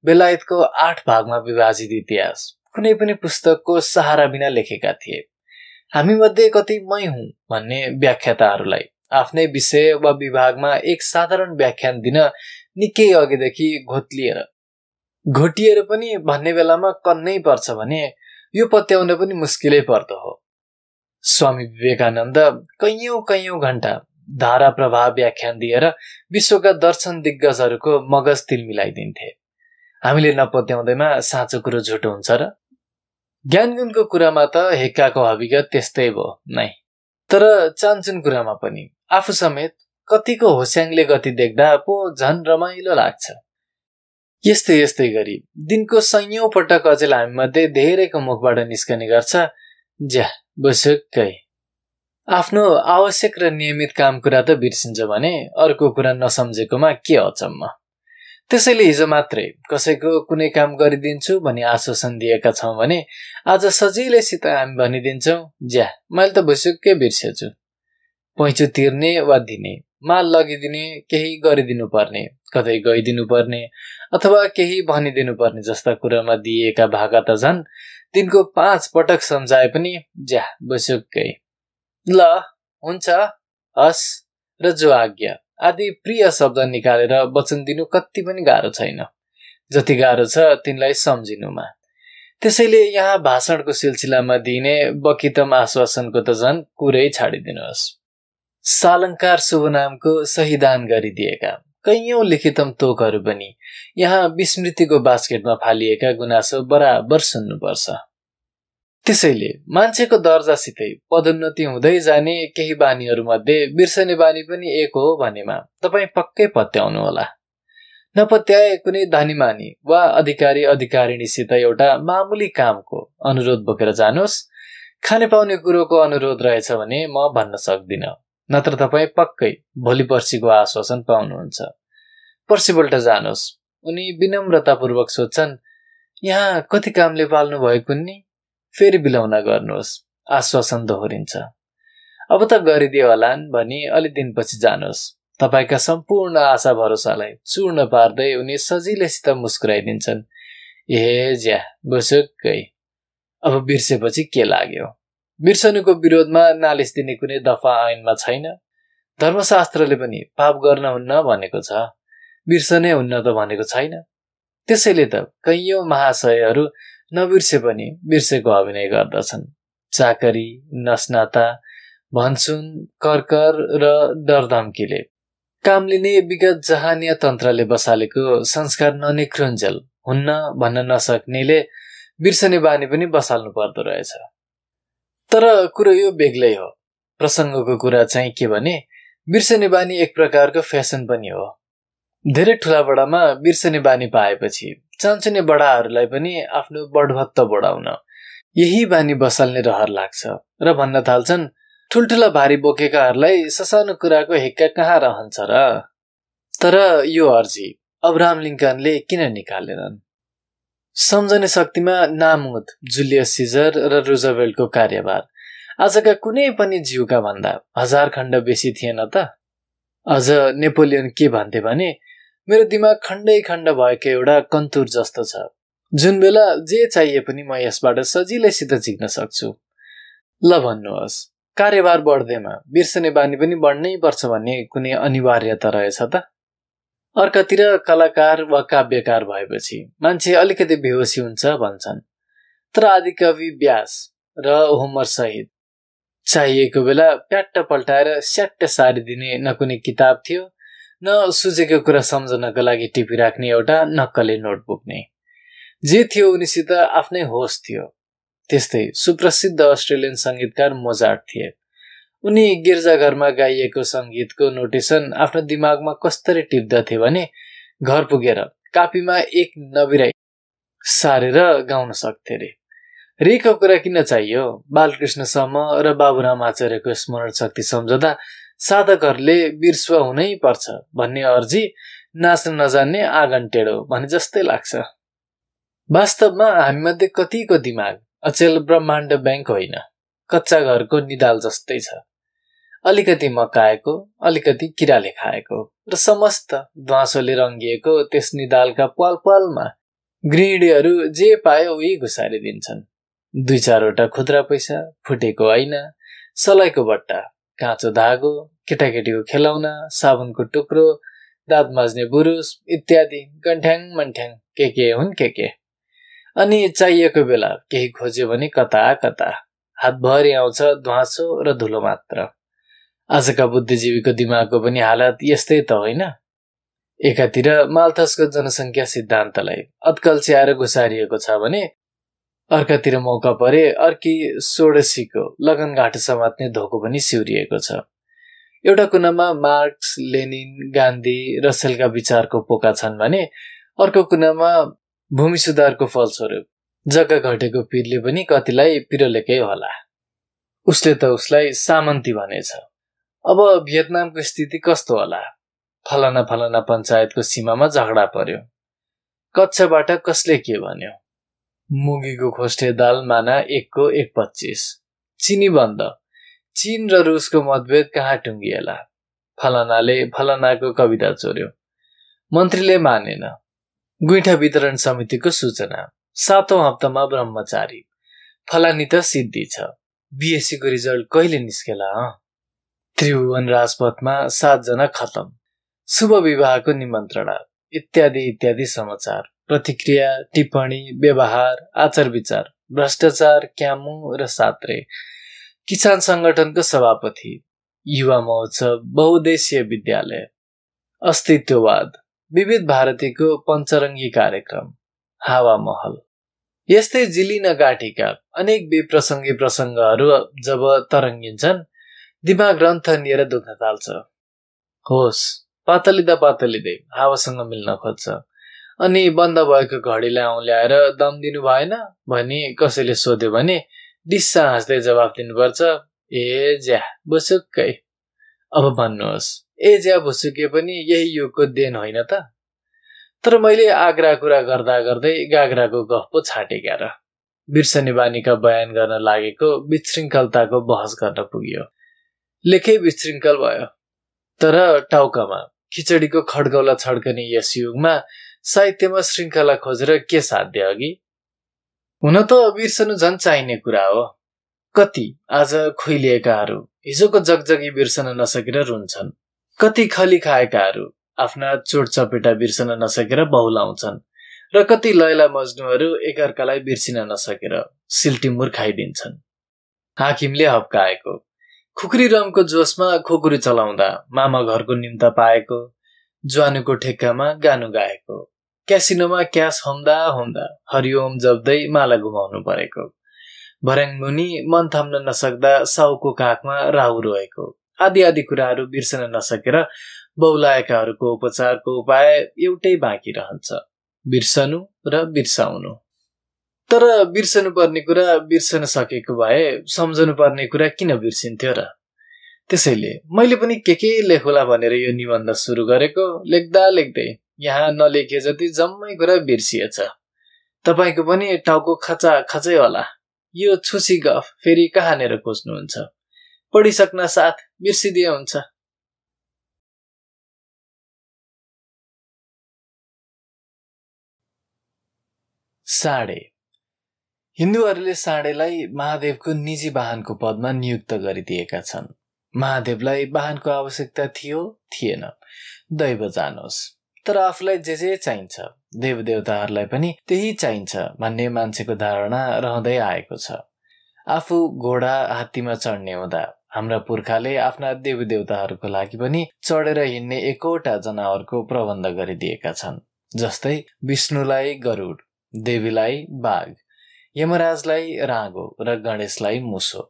बेलायतको आठ भागमा विभाजित इतिहास कुनै पनि पुस्तकको सहारा बिना लेखेका थिए हामीमध्ये कति मै हुँ भन्ने व्याख्याताहरूलाई आफ्नै विषय वा विभागमा एक साधारण व्याख्यान दिन निकै अघिदेखि घोत्लिएर घोटिएर पनि भन्ने बेलामा कन्नै पर्छ भने यो पत्याउन पनि मुस्किलै पर्दो हो स्वामी विवेकानन्द कैयौँ कैयौँ घन्टा धारा प्रभाव व्याख्यान दिएर विश्वका दर्शन दिग्गजहरूको मगज तिल मिलाइदिन्थे हामीले नपत्याउँदैमा साँचो कुरो झुटो हुन्छ र ज्ञान गुणको कुरामा त हेक्काको हविगत त्यस्तै भयो नै तर चान्चुन कुरामा पनि आफू समेत कतिको होस्याङले गति देख्दा पो झन् रमाइलो लाग्छ यस्तै यस्तै गरी दिनको सयौँ पटक अचेल हामीमध्ये धेरैको मुखबाट निस्कने गर्छ ज्या बसक्कै आफ्नो आवश्यक र नियमित काम कुरा त बिर्सिन्छ भने अर्को कुरा नसम्झेकोमा के अचम्म त्यसैले हिजो मात्रै कसैको कुनै काम गरिदिन्छु भन्ने आश्वासन दिएका छौँ भने आज सजिलैसित हामी भनिदिन्छौँ ज्या मैले त भुसुक्कै बिर्सेछु पैँचो तिर्ने वा दिने माल लगिदिने केही गरिदिनु पर्ने कतै गइदिनु पर्ने अथवा केही भनिदिनु पर्ने जस्ता कुरामा दिएका भाका त झन् तिनको पाँच पटक सम्झाए पनि ज्या बसुक्कै ल हुन्छ हस् र जो आज्ञा आदि प्रिय शब्द निकालेर वचन दिनु कति पनि गाह्रो छैन जति गाह्रो छ तिनलाई सम्झिनुमा त्यसैले यहाँ भाषणको सिलसिलामा दिइने बकितम आश्वासनको त झन् कुरै छाडिदिनुहोस् सालङ्कार शुभ नामको सही दान गरिदिएका कैयौं लिखितम तोकहरू पनि यहाँ विस्मृतिको बास्केटमा फालिएका गुनासो बराबर सुन्नुपर्छ त्यसैले मान्छेको दर्जासितै पदोन्नति हुँदै जाने केही बानीहरूमध्ये बिर्सने बानी पनि एक हो भनेमा तपाईँ पक्कै पत्याउनु होला नपत्याए कुनै धानीमानी वा अधिकारी अधिकारिणीसित एउटा मामुली कामको अनुरोध बोकेर जानुहोस् खाने पाउने कुरोको अनुरोध रहेछ भने म भन्न सक्दिनँ नत्र तपाईँ पक्कै भोलि पर्सिको आश्वासन पाउनुहुन्छ पर्सिपल्ट जानुहोस् उनी विनम्रतापूर्वक सोध्छन् यहाँ कति कामले पाल्नु भएको नि फेरि बिलाउन गर्नुहोस् आश्वासन दोहोरिन्छ अब त गरिदियो होलान् भनी अलि दिनपछि जानुहोस् तपाईँका सम्पूर्ण आशा भरोसालाई चूर्ण पार्दै उनी सजिलैसित मुस्कुराइदिन्छन् ए ज्या बुसुक्कै अब बिर्सेपछि के लाग्यो बिर्सनुको विरोधमा नालिस दिने कुनै दफा ऐनमा छैन धर्मशास्त्रले पनि पाप गर्न हुन्न भनेको छ बिर्सनै हुन्न त भनेको छैन त्यसैले त कैयौँ महाशयहरू नबिर्से पनि बिर्सेको अभिनय गर्दछन् चाकरी नस्नाता भन्सुन कर्कर र डरधम्कीले काम लिने विगत जहानीय तन्त्रले बसालेको संस्कार ननिक्रुन्जेल हुन्न भन्न नसक्नेले बिर्सने बानी पनि बसाल्नु पर्दो रहेछ तर कुरो यो बेग्लै हो प्रसङ्गको कुरा चाहिँ के भने बिर्सने बानी एक प्रकारको फेसन पनि हो धेरै ठुला बडामा बिर्सने बानी पाएपछि चान्चुने बडाहरूलाई पनि आफ्नो बढभत्त बढाउन यही बानी बसाल्ने रहर लाग्छ र भन्न थाल्छन् ठुल्ठुला भारी बोकेकाहरूलाई ससानो कुराको हेक्का कहाँ रहन्छ र तर यो अर्जी अब्राहम लिङ्कनले किन निकालेनन् सम्झने शक्तिमा नामुद जुलियस सिजर र रुजवेल्टको कार्यभार आजका कुनै पनि जीवका भन्दा हजार खण्ड बेसी थिएन त अझ नेपोलियन के भन्थे भने मेरो दिमाग खण्डै खण्ड भएको एउटा कन्तुर जस्तो छ जुन बेला जे चाहिए पनि म यसबाट सजिलैसित झिक्न सक्छु ल भन्नुहोस् कार्यभार बढ्दैमा बिर्सने बानी पनि बढ्नै पर्छ भन्ने कुनै अनिवार्यता रहेछ त अर्कातिर कलाकार वा काव्यकार भएपछि मान्छे अलिकति बेहोसी हुन्छ भन्छन् तर आदिकवि व्यास र होमर सहित चाहिएको बेला प्याट्ट पल्टाएर स्याट्ट सारिदिने न कुनै किताब थियो न सुझेको कुरा सम्झनको लागि राख्ने एउटा नक्कले नोटबुक नै जे थियो उनीसित आफ्नै होस थियो त्यस्तै सुप्रसिद्ध अस्ट्रेलियन सङ्गीतकार मोजार्ट थिए उनी गिर्जाघरमा गाइएको सङ्गीतको नोटेसन आफ्नो दिमागमा कसरी टिप्दथे भने घर पुगेर कापीमा एक नबिराई सारेर गाउन सक्थे अरे रेको कुरा किन चाहियो बालकृष्णसम्म र बाबुराम आचार्यको स्मरण शक्ति सम्झदा साधकहरूले बिर्सुवा हुनै पर्छ भन्ने अर्जी नाच्न नजान्ने आँगन टेढो भने जस्तै लाग्छ वास्तवमा हामीमध्ये कतिको दिमाग अचेल ब्रह्माण्ड ब्याङ्क होइन कच्चा घरको निदाल जस्तै छ अलिकति मकाएको अलिकति किराले खाएको र समस्त ध्वाँसोले रङ्गिएको त्यस निदालका पाल पालमा गृहिणीहरू जे पायो उही घुसारिदिन्छन् दुई चारवटा खुद्रा पैसा फुटेको ऐना सलाईको बट्टा काँचो धागो केटाकेटीको खेलाउना साबुनको टुक्रो दाँत माझ्ने बुरुस इत्यादि गन्ठ्याङ मन्ठ्याङ के के हुन् के के अनि चाहिएको बेला केही खोज्यो भने कता कता हातभरि आउँछ ध्वाँसो र धुलो मात्र आजका बुद्धिजीवीको दिमागको पनि हालत यस्तै त होइन एकातिर माल्थसको जनसङ्ख्या सिद्धान्तलाई अत्कल च्याएर घुसारिएको छ भने अर्कातिर मौका परे अर्की सोडसीको लगनघाट समात्ने धोको पनि सिउरिएको छ एउटा कुनामा मार्क्स लेनिन गान्धी रसेलका विचारको पोका छन् भने अर्को कुनामा भूमि सुधारको फलस्वरूप जग्गा घटेको पिरले पनि कतिलाई पिरोलेकै होला उसले त उसलाई सामन्ती भनेछ अब भियतनामको स्थिति कस्तो होला फलाना फलाना पञ्चायतको सीमामा झगडा पर्यो कक्षबाट कसले के भन्यो मुगीको खोस्टे दाल माना एकको एक पच्चिस चिनी बन्द चिन र रुसको मतभेद कहाँ टुङ्गिएला फलानाले फलानाको कविता चोर्यो मन्त्रीले मानेन गुइठा वितरण समितिको सूचना सातौँ हप्तामा ब्रह्मचारी फलानी त सिद्धि छ बिएससीको रिजल्ट कहिले निस्केला त्रिभुवन राजपथमा सातजना खतम शुभ विवाहको निमन्त्रणा इत्यादि इत्यादि समाचार प्रतिक्रिया टिप्पणी व्यवहार आचार विचार भ्रष्टाचार क्यामु र सात्रे किसान सङ्गठनको सभापति युवा महोत्सव बहुद्देशीय विद्यालय अस्तित्ववाद विविध भारतीको पञ्चरङ्गी कार्यक्रम हावा महल यस्तै जिलिन गाँठीका अनेक विप्रसङ्गी प्रसङ्गहरू जब तरङ्गिन्छन् दिमाग रन्थ निएर दुख्न थाल्छ होस् पातलिँदा पातलिँदै हावासँग मिल्न खोज्छ अनि बन्द भएको घडीलाई ल्याएर दम दिनु भएन भनी कसैले सोध्यो भने डिस्सा हाँस्दै जवाफ दिनुपर्छ ए ज्या बुसुक्कै अब भन्नुहोस् ए ज्या भुसुके पनि यही युगको देन होइन त तर मैले आग्रा कुरा गर्दा गर्दै गाग्राको गफ पो छाटेका र बिर्सने बानीका बयान गर्न लागेको विशृङ्खलताको बहस गर्न पुग्यो लेखै विशृङ्खल भयो तर टाउकामा खिचडीको खड्गौला छड्कने यस युगमा साहित्यमा श्रृङ्खला खोजेर के साध्य अघि हुन त बिर्सनु झन् चाहिने कुरा हो कति आज खोइलिएकाहरू हिजोको जगजगी बिर्सन नसकेर रुन्छन् कति खली खाएकाहरू आफ्ना चोट चपेटा बिर्सन नसकेर बहुलाउँछन् र कति लैला मज्नुहरू एकअर्कालाई बिर्सिन नसकेर सिल्टिमुर खाइदिन्छन् हाकिमले हप्काएको खुकुरी रमको जोसमा खुकुरी चलाउँदा मामा घरको निम्त पाएको ज्वानुको ठेक्कामा गानु गाएको क्यासिनोमा क्यास हुँदा हुँदा हरिओम जप्दै माला घुमाउनु परेको भर्याङ मुनि मन थाम्न नसक्दा साउको काखमा राहु रोएको आदि आदि कुराहरू बिर्सन नसकेर बौलाएकाहरूको उपचारको उपाय एउटै बाँकी रहन्छ बिर्सनु र बिर्साउनु तर बिर्सनु पर्ने कुरा बिर्सन सकेको भए सम्झनु पर्ने कुरा किन बिर्सिन्थ्यो र त्यसैले मैले पनि के के लेखोला भनेर यो निबन्ध सुरु गरेको लेख्दा लेख्दै यहाँ नलेखे जति जम्मै कुरा बिर्सिएछ तपाईँको पनि टाउको खचा खचै होला यो छुसी गफ फेरि कहाँनिर खोज्नुहुन्छ पढिसक्न साथ बिर्सिदिए हुन्छ साढे हिन्दूहरूले साँडेलाई महादेवको निजी वाहनको पदमा नियुक्त गरिदिएका छन् महादेवलाई वाहनको आवश्यकता थियो थिएन दैव जानोस् तर आफूलाई जे जे चाहिन्छ देवदेवताहरूलाई पनि त्यही चाहिन्छ भन्ने मान्छेको धारणा रहँदै आएको छ आफू घोडा हात्तीमा चढ्ने हुँदा हाम्रा पुर्खाले आफ्ना देवदेवताहरूको लागि पनि चढेर हिँड्ने एकवटा जनावरको प्रबन्ध गरिदिएका छन् जस्तै विष्णुलाई गरुड देवीलाई बाघ यमराजलाई राँगो र गणेशलाई मुसो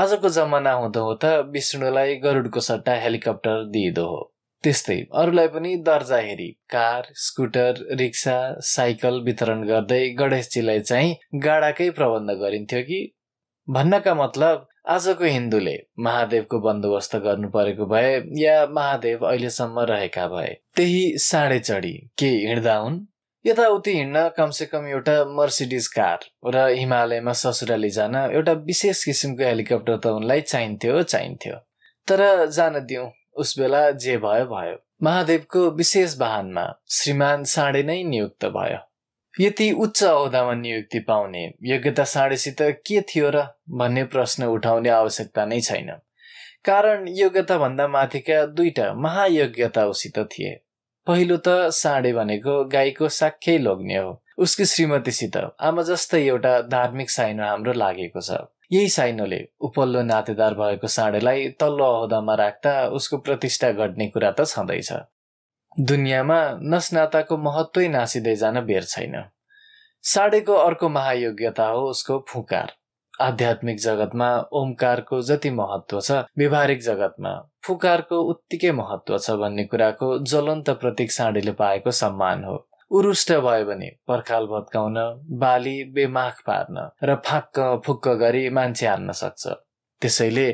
आजको जमाना हुँदो हो त विष्णुलाई गरुडको सट्टा हेलिकप्टर दिइदो हो त्यस्तै अरूलाई पनि दर्जा हेरी कार स्कुटर रिक्सा साइकल वितरण गर्दै गणेशजीलाई चाहिँ गाडाकै प्रबन्ध गरिन्थ्यो कि भन्नका मतलब आजको हिन्दूले महादेवको बन्दोबस्त गर्नु परेको भए या महादेव अहिलेसम्म रहेका भए त्यही साँडे चढी के हिँड्दा हुन् यताउति हिँड्न कमसेकम एउटा मर्सिडिज कार र हिमालयमा ससुराली जान एउटा विशेष किसिमको हेलिकप्टर त उनलाई चाहिन्थ्यो चाहिन्थ्यो तर जान दिउँ उस बेला जे भयो भयो महादेवको विशेष वाहनमा श्रीमान साँडे नै नियुक्त भयो यति उच्च औदामा नियुक्ति पाउने योग्यता साँडेसित के थियो र भन्ने प्रश्न उठाउने आवश्यकता नै छैन कारण योग्यताभन्दा माथिका दुईटा महायोग्यता उसित थिए पहिलो त साँडे भनेको गाईको साख्यै लोग्ने हो उसकी श्रीमतीसित आमा जस्तै एउटा धार्मिक साइनो हाम्रो लागेको छ यही साइनोले उपल्लो नातेदार भएको साँडेलाई तल्लो अहदामा राख्दा उसको प्रतिष्ठा घट्ने कुरा त छँदैछ दुनियाँमा नसनाताको महत्वै नासिँदै जान बेर छैन साँडेको अर्को महायोग्यता हो उसको फुकार आध्यात्मिक जगतमा ओमकारको जति महत्व छ व्यवहारिक जगतमा फुकारको उत्तिकै महत्व छ भन्ने कुराको ज्वलन्त प्रतीक साँडेले पाएको सम्मान हो उरुष्ट भयो भने पर्खाल भत्काउन बाली बेमाख पार्न र फाक्क फुक्क गरी मान्छे हान्न सक्छ त्यसैले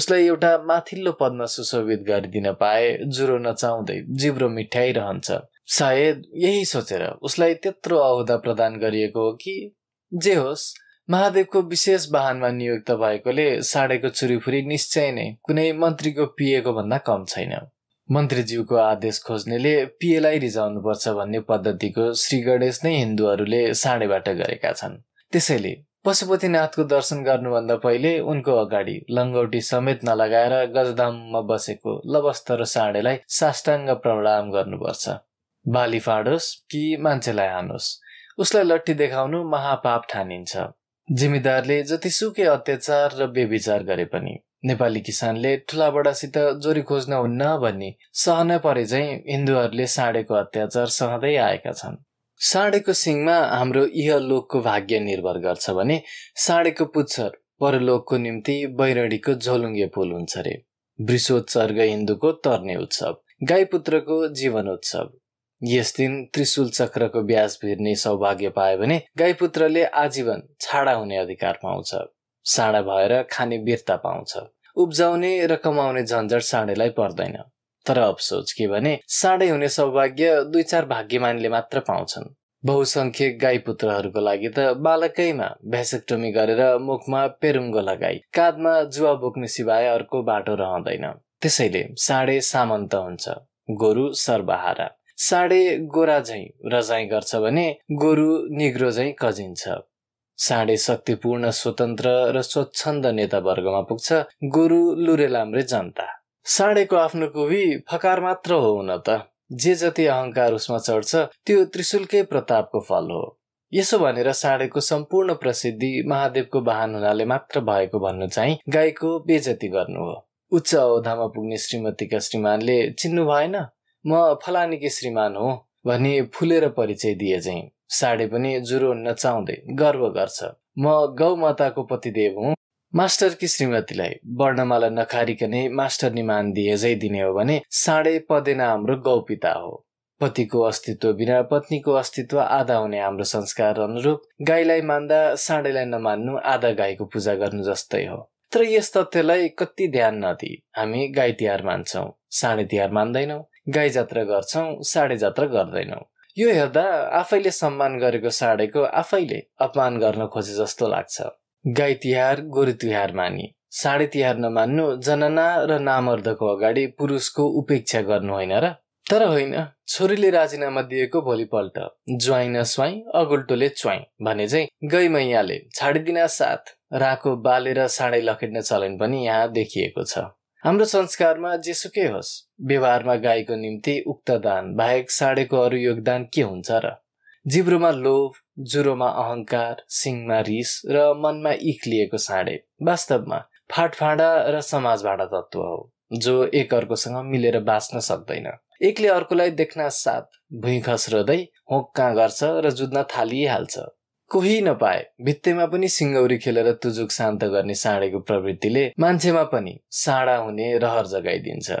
उसलाई एउटा माथिल्लो पदमा सुशोभित गरिदिन पाए जुरो नचाउँदै जिब्रो रहन्छ सायद यही सोचेर उसलाई त्यत्रो अहुदा प्रदान गरिएको हो कि जे होस् महादेवको विशेष वाहनमा नियुक्त भएकोले साडेको चुरीफुरी निश्चय नै कुनै मन्त्रीको पिएको भन्दा कम छैन मन्त्रीज्यूको आदेश खोज्नेले पिएलाई रिजाउनुपर्छ भन्ने पद्धतिको श्री गणेश नै हिन्दूहरूले साँडेबाट गरेका छन् त्यसैले पशुपतिनाथको दर्शन गर्नुभन्दा पहिले उनको अगाडि लङ्गौटी समेत नलगाएर गजधाममा बसेको लबस्तर साँडेलाई साष्टाङ्ग प्रणाम गर्नुपर्छ बाली फाँडोस् कि मान्छेलाई हानोस् उसलाई लट्ठी देखाउनु महापाप ठानिन्छ जिम्मेदारले जतिसुकै अत्याचार र बेविचार गरे पनि नेपाली किसानले ठुला बडासित जोरी खोज्न हुन्न भन्ने सहन परे चाहिँ हिन्दूहरूले साँडेको अत्याचार सहँदै आएका छन् साँडेको सिङमा हाम्रो लोकको भाग्य निर्भर गर्छ भने साँडेको पुच्छर परलोकको निम्ति बैरडीको झोलुङ्गे पुल हुन्छ रे वृषोत्सर्ग हिन्दूको तर्ने उत्सव गाईपुत्रको जीवन उत्सव यस दिन त्रिशूल चक्रको ब्याज भिर्ने सौभाग्य पायो भने गाईपुत्रले आजीवन छाडा हुने अधिकार पाउँछ साँडा भएर खाने वीरता पाउँछ उब्जाउने र कमाउने झन्झट साँडेलाई पर्दैन तर अफसोच के भने साँडै हुने सौभाग्य दुई चार भाग्यमानले मात्र पाउँछन् बहुसङ्ख्यक गाईपुत्रहरूको लागि त बालकैमा भ्यासेक्टोमी गरेर मुखमा पेरुङ्गो लगाई काँधमा जुवा बोक्ने सिवाय अर्को बाटो रहँदैन त्यसैले साँडे सामन्त हुन्छ गोरु सर्वहारा साँडे गोरा झैँ रजाइ गर्छ भने गोरु निग्रो झैँ कजिन्छ साँडे शक्तिपूर्ण स्वतन्त्र र स्वच्छन्द नेतावर्गमा पुग्छ गोरु लुरेलाम्रे जनता साँडेको आफ्नो कोवि फकार मात्र हो हुन त जे जति अहङ्कार उसमा चढ्छ त्यो त्रिशुलकै प्रतापको फल हो यसो भनेर साँडेको सम्पूर्ण प्रसिद्धि महादेवको वाहन हुनाले मात्र भएको भन्नु चाहिँ गाईको बेजती गर्नु हो उच्च औधामा पुग्ने श्रीमतीका श्रीमानले चिन्नु भएन म फलानीकी श्रीमान हो भनी फुलेर परिचय दिए चाहिँ साडे पनि जुरो नचाउँदै गर्व गर्छ म गौमाताको पतिदेव हुँ मास्टरकी श्रीमतीलाई वर्णमाला नखारिकनै मास्टरनी मान जै दिने हो भने साँडे पदेना हाम्रो गौपिता हो पतिको अस्तित्व बिना पत्नीको अस्तित्व आधा हुने हाम्रो संस्कार अनुरूप गाईलाई मान्दा साँडेलाई नमान्नु आधा गाईको पूजा गर्नु जस्तै हो तर यस तथ्यलाई कति ध्यान नदिई हामी गाई तिहार मान्छौँ साँडे तिहार मान्दैनौँ गाई जात्रा गर्छौँ साडे जात्रा गर्दैनौँ यो हेर्दा आफैले सम्मान गरेको साडेको आफैले अपमान गर्न खोजे जस्तो लाग्छ गाई तिहार गोरु तिहार मानि साडे तिहार नमान्नु जनना र नामर्दको अगाडि पुरुषको उपेक्षा गर्नु होइन र तर होइन छोरीले राजीनामा दिएको भोलिपल्ट ज्वाइँ न स्वाइ अगुल्टोले च्वाइँ भने चाहिँ गई मैयाले छाडिदिन साथ राको बालेर साँडै लखेट्न चलन पनि यहाँ देखिएको छ हाम्रो संस्कारमा जेसुकै होस् व्यवहारमा गाईको निम्ति उक्त दान बाहेक साडेको अरू योगदान के हुन्छ र जिब्रोमा लोभ जुरोमा अहङ्कार सिङमा रिस र मनमा इख लिएको साँडे वास्तवमा फाटफाँडा र समाजभाँडा तत्त्व हो जो एक अर्कोसँग मिलेर बाँच्न सक्दैन एकले अर्कोलाई देख्न साथ भुइँ खस्रदै कहाँ गर्छ र जुझ्न थालिहाल्छ कोही नपाए भित्तेमा पनि सिङ्गौरी खेलेर तुजुक शान्त गर्ने साँडेको प्रवृत्तिले मान्छेमा पनि साँडा हुने रहर जगाइदिन्छ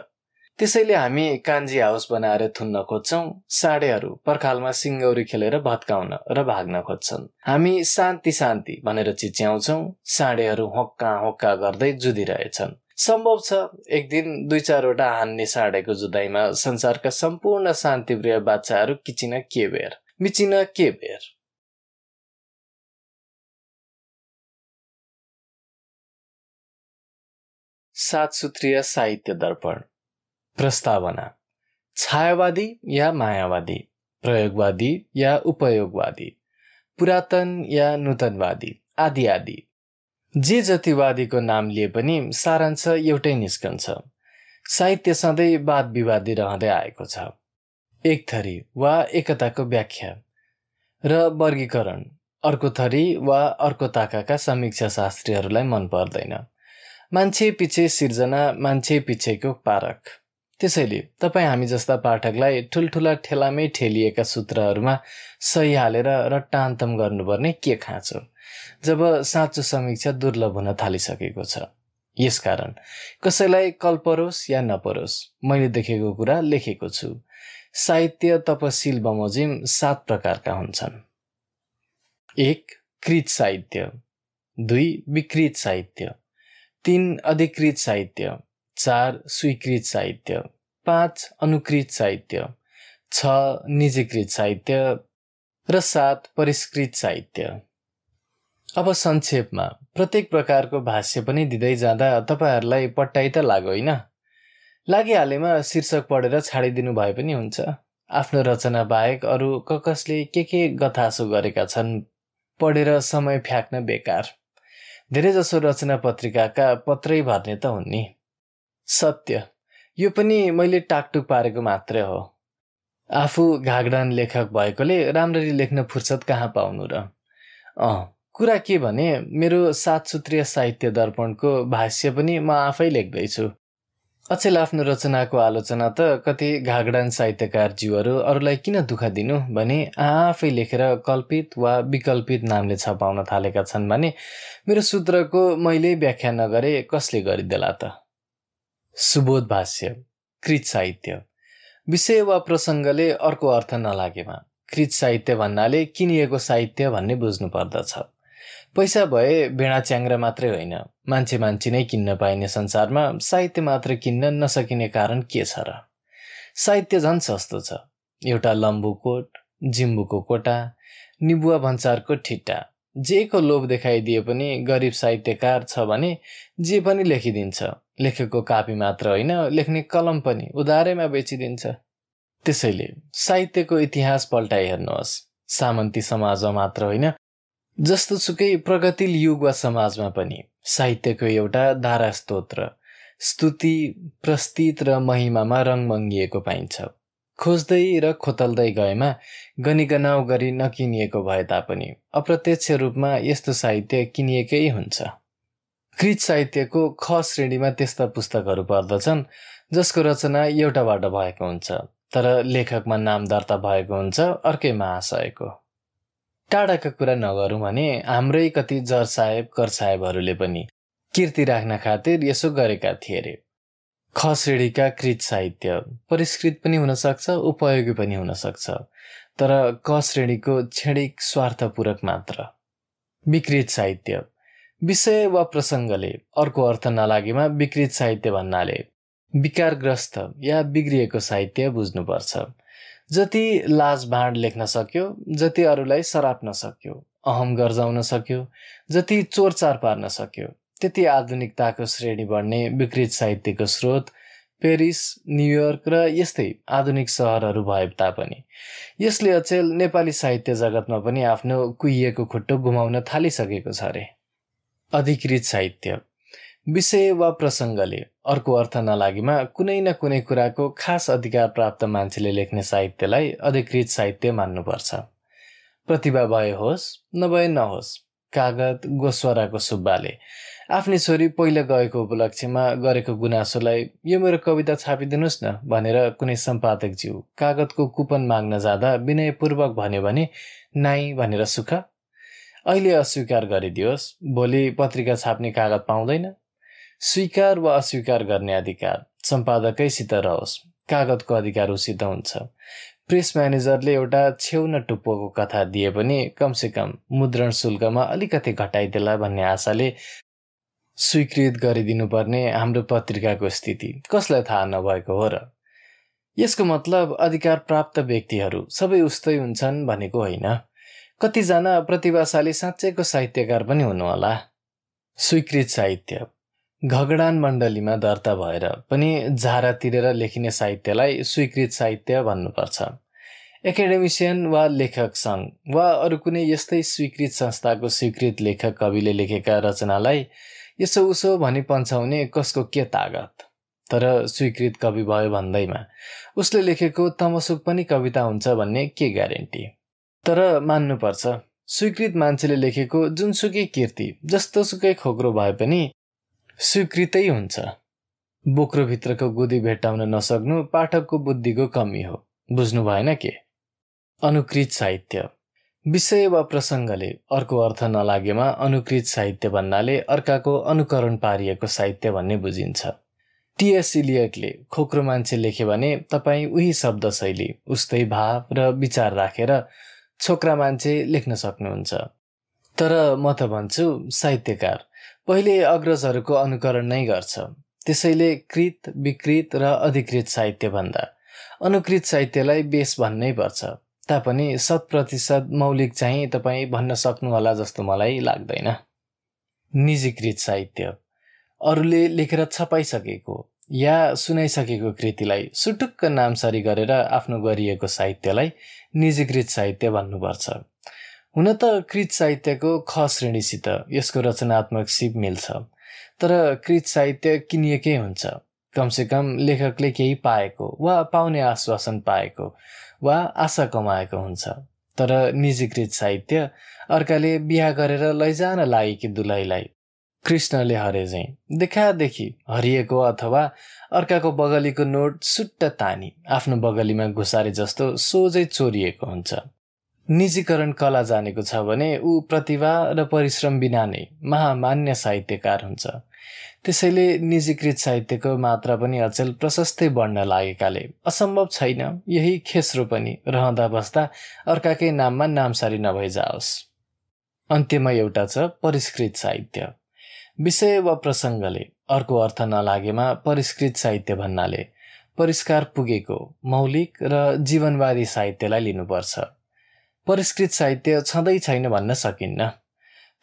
त्यसैले हामी कान्जी हाउस बनाएर थुन्न खोज्छौँ साँडेहरू पर्खालमा सिङ्गौरी खेलेर भत्काउन र भाग्न खोज्छन् हामी शान्ति शान्ति भनेर चिच्याउँछौँ साँडेहरू हक्का हक्का गर्दै जुदिरहेछन् सम्भव छ एक दिन दुई चारवटा हान्ने साँडेको जुदाइमा संसारका सम्पूर्ण शान्तिप्रिय बाछाहरू किचिन के बेर मिचिन के बेर सात सूत्रीय साहित्य दर्पण प्रस्तावना छायावादी या मायावादी प्रयोगवादी या उपयोगवादी पुरातन या नूतनवादी आदि आदि जे जतिवादीको नाम लिए पनि सारांश एउटै निस्कन्छ साहित्य सधैँ वाद विवादी रहँदै आएको छ एक थरी वा एकताको व्याख्या र वर्गीकरण अर्को थरी वा अर्को ताकाका समीक्षा शास्त्रीहरूलाई मन पर्दैन मान्छे पछि सिर्जना मान्छे पछिको पारक त्यसैले तपाईँ हामी जस्ता पाठकलाई ठुल्ठुला ठेलामै ठेलिएका सूत्रहरूमा सही हालेर र टान्तम गर्नुपर्ने के खाँचो जब साँचो समीक्षा दुर्लभ हुन थालिसकेको छ यसकारण कसैलाई कल्परोस् या नपरोस् मैले देखेको कुरा लेखेको छु साहित्य तपसिल बमोजिम सात प्रकारका हुन्छन् एक कृत साहित्य दुई विकृत साहित्य तिन अधिकृत साहित्य चार स्वीकृत साहित्य पाँच अनुकृत साहित्य छ निजीकृत साहित्य र सात परिष्कृत साहित्य अब संक्षेपमा प्रत्येक प्रकारको भाष्य पनि दिँदै जाँदा तपाईँहरूलाई पट्टाइ त लाग्यो होइन लागिहालेमा शीर्षक पढेर छाडिदिनु भए पनि हुन्छ आफ्नो रचना बाहेक अरू ककसले के के गथासो गरेका छन् पढेर समय फ्याँक्न बेकार धेरैजसो रचना पत्रिकाका पत्रै भर्ने त हुन् नि सत्य यो पनि मैले टाकटुक पारेको मात्रै हो आफू घागडान लेखक भएकोले राम्ररी लेख्न फुर्सद कहाँ पाउनु र अँ कुरा के भने मेरो सात सूत्रीय साहित्य दर्पणको भाष्य पनि म आफै लेख्दैछु अचेल आफ्नो रचनाको आलोचना त कति घागडान साहित्यकारज्यूहरू अरूलाई किन दुःख दिनु भने आफै लेखेर कल्पित वा विकल्पित नामले छपाउन थालेका छन् भने मेरो सूत्रको मैले व्याख्या नगरे कसले गरिदेला त सुबोध भाष्य कृत साहित्य विषय वा प्रसङ्गले अर्को अर्थ नलागेमा कृत साहित्य भन्नाले किनिएको साहित्य भन्ने बुझ्नु पर्दछ पैसा भए भेडा च्याङ्रा मात्रै होइन मान्छे मान्छे नै किन्न पाइने संसारमा साहित्य मात्र किन्न नसकिने कारण के छ र साहित्य झन् सस्तो छ एउटा लम्बु कोट जिम्बुको कोटा निबुवा भन्सारको ठिट्टा जेको लोभ देखाइदिए पनि गरिब साहित्यकार छ भने जे पनि लेखिदिन्छ लेखेको कापी मात्र होइन लेख्ने कलम पनि उधारैमा बेचिदिन्छ त्यसैले साहित्यको इतिहास पल्टाइ हेर्नुहोस् सामन्ती समाजमा मात्र होइन जस्तो सुकै प्रगतिल युग वा समाजमा पनि साहित्यको एउटा धारा स्तोत्र स्तुति प्रस्तुत र महिमामा रङमङ्गिएको पाइन्छ खोज्दै र खोतल्दै गएमा गनिगनाउ गरी नकिनिएको भए तापनि अप्रत्यक्ष रूपमा यस्तो साहित्य किनिएकै हुन्छ कृत साहित्यको ख श्रेणीमा त्यस्ता पुस्तकहरू पर्दछन् जसको रचना एउटाबाट भएको हुन्छ तर लेखकमा नाम दर्ता भएको हुन्छ अर्कै महाशयको टाढाका कुरा नगरौँ भने हाम्रै कति जर साहेब कर साहेबहरूले पनि कीर्ति राख्न खातिर यसो गरेका थिए अरे श्रेणीका कृत साहित्य परिष्कृत पनि हुनसक्छ उपयोगी पनि हुनसक्छ तर क श्रेणीको क्षणिक स्वार्थपूरक मात्र विकृत साहित्य विषय वा प्रसङ्गले अर्को अर्थ नलागेमा विकृत साहित्य भन्नाले विकारग्रस्त या बिग्रिएको साहित्य बुझ्नुपर्छ जति लाज भाँड लेख्न सक्यो जति अरूलाई सराप्न सक्यो अहम गर्जाउन सक्यो जति चोरचार पार्न सक्यो त्यति आधुनिकताको श्रेणी बढ्ने विकृत साहित्यको स्रोत पेरिस न्युयोर्क र यस्तै आधुनिक सहरहरू भए तापनि यसले अचेल नेपाली साहित्य जगतमा पनि आफ्नो कुहिएको खुट्टो घुमाउन थालिसकेको छ अरे अधिकृत साहित्य विषय वा प्रसङ्गले अर्को अर्थ नलागेमा कुनै न कुनै कुराको खास अधिकार प्राप्त मान्छेले लेख्ने साहित्यलाई अधिकृत साहित्य मान्नुपर्छ प्रतिभा भए होस् नभए नहोस् कागत गोस्वराको सुब्बाले आफ्नै छोरी पहिला गएको उपलक्ष्यमा गरेको गुनासोलाई यो मेरो कविता छापिदिनुहोस् न भनेर कुनै सम्पादकज्यू कागतको कुपन माग्न जाँदा विनयपूर्वक भन्यो भने नाइ भनेर सुख अहिले अस्वीकार गरिदियोस् भोलि पत्रिका छाप्ने कागत पाउँदैन स्वीकार वा अस्वीकार गर्ने अधिकार सम्पादकैसित रहोस् कागतको अधिकार उसित हुन्छ प्रेस म्यानेजरले एउटा छेउन टुप्पोको कथा दिए पनि कमसेकम मुद्रण शुल्कमा अलिकति घटाइदेला भन्ने आशाले स्वीकृत गरिदिनुपर्ने हाम्रो पत्रिकाको स्थिति कसलाई थाहा नभएको हो र यसको मतलब अधिकार प्राप्त व्यक्तिहरू सबै उस्तै हुन्छन् भनेको होइन कतिजना प्रतिभाशाली साँच्चैको साहित्यकार पनि हुनुहोला स्वीकृत साहित्य घगडान मण्डलीमा दर्ता भएर पनि झारा तिरेर लेखिने साहित्यलाई स्वीकृत साहित्य भन्नुपर्छ एकाडेमिसियन वा लेखक सङ्घ वा अरू कुनै यस्तै स्वीकृत संस्थाको स्वीकृत लेखक कविले लेखेका रचनालाई यसो उसो भनी पन्छाउने कसको के तागत तर स्वीकृत कवि भयो भन्दैमा उसले लेखेको तमसुक पनि कविता हुन्छ भन्ने के ग्यारेन्टी तर मान्नुपर्छ स्वीकृत मान्छेले लेखेको जुनसुकै कृति जस्तोसुकै खोक्रो भए पनि स्वीकृतै हुन्छ बोक्रोभित्रको गुदी भेट्टाउन नसक्नु पाठकको बुद्धिको कमी हो बुझ्नु भएन के अनुकृत साहित्य विषय वा प्रसङ्गले अर्को अर्थ नलागेमा अनुकृत साहित्य भन्नाले अर्काको अनुकरण पारिएको साहित्य भन्ने बुझिन्छ टिएस इलियटले खोक्रो मान्छे लेखे भने तपाईँ उही शब्द शैली उस्तै भाव र विचार राखेर रा, छोक्रा मान्छे लेख्न सक्नुहुन्छ तर म त भन्छु साहित्यकार पहिले अग्रजहरूको अनुकरण नै गर्छ त्यसैले कृत विकृत र अधिकृत साहित्य भन्दा अनुकृत साहित्यलाई बेस भन्नै पर्छ तापनि शत प्रतिशत मौलिक चाहिँ तपाईँ भन्न सक्नुहोला जस्तो मलाई लाग्दैन निजीकृत साहित्य अरूले लेखेर छपाइसकेको या सुनाइसकेको कृतिलाई सुटुक्क नामसारी गरेर आफ्नो गरिएको साहित्यलाई निजीकृत साहित्य भन्नुपर्छ हुन त कृत साहित्यको ख श्रेणीसित यसको रचनात्मक सिप मिल्छ तर कृत साहित्य किनिएकै हुन्छ कमसेकम लेखकले केही पाएको वा पाउने आश्वासन पाएको वा आशा कमाएको हुन्छ तर निजीकृत साहित्य अर्काले बिहा गरेर लैजान लागेकी दुलैलाई कृष्णले हरेझै देखादेखि हरिएको अथवा अर्काको बगलीको नोट सुट्ट तानी आफ्नो बगलीमा घुसारे जस्तो सोझै चोरिएको हुन्छ निजीकरण कला जानेको छ भने ऊ प्रतिभा र परिश्रम बिना नै महामान्य साहित्यकार हुन्छ त्यसैले निजीकृत साहित्यको मात्रा पनि अचेल प्रशस्तै बढ्न लागेकाले असम्भव छैन यही खेस्रो पनि रहँदा बस्दा अर्काकै नाममा नामसारी नभइजाओस् जाओस् अन्त्यमा एउटा छ परिष्कृत साहित्य विषय वा प्रसङ्गले अर्को अर्थ नलागेमा परिष्कृत साहित्य भन्नाले परिष्कार पुगेको मौलिक र जीवनवादी साहित्यलाई लिनुपर्छ परिष्कृत साहित्य छँदै छैन भन्न सकिन्न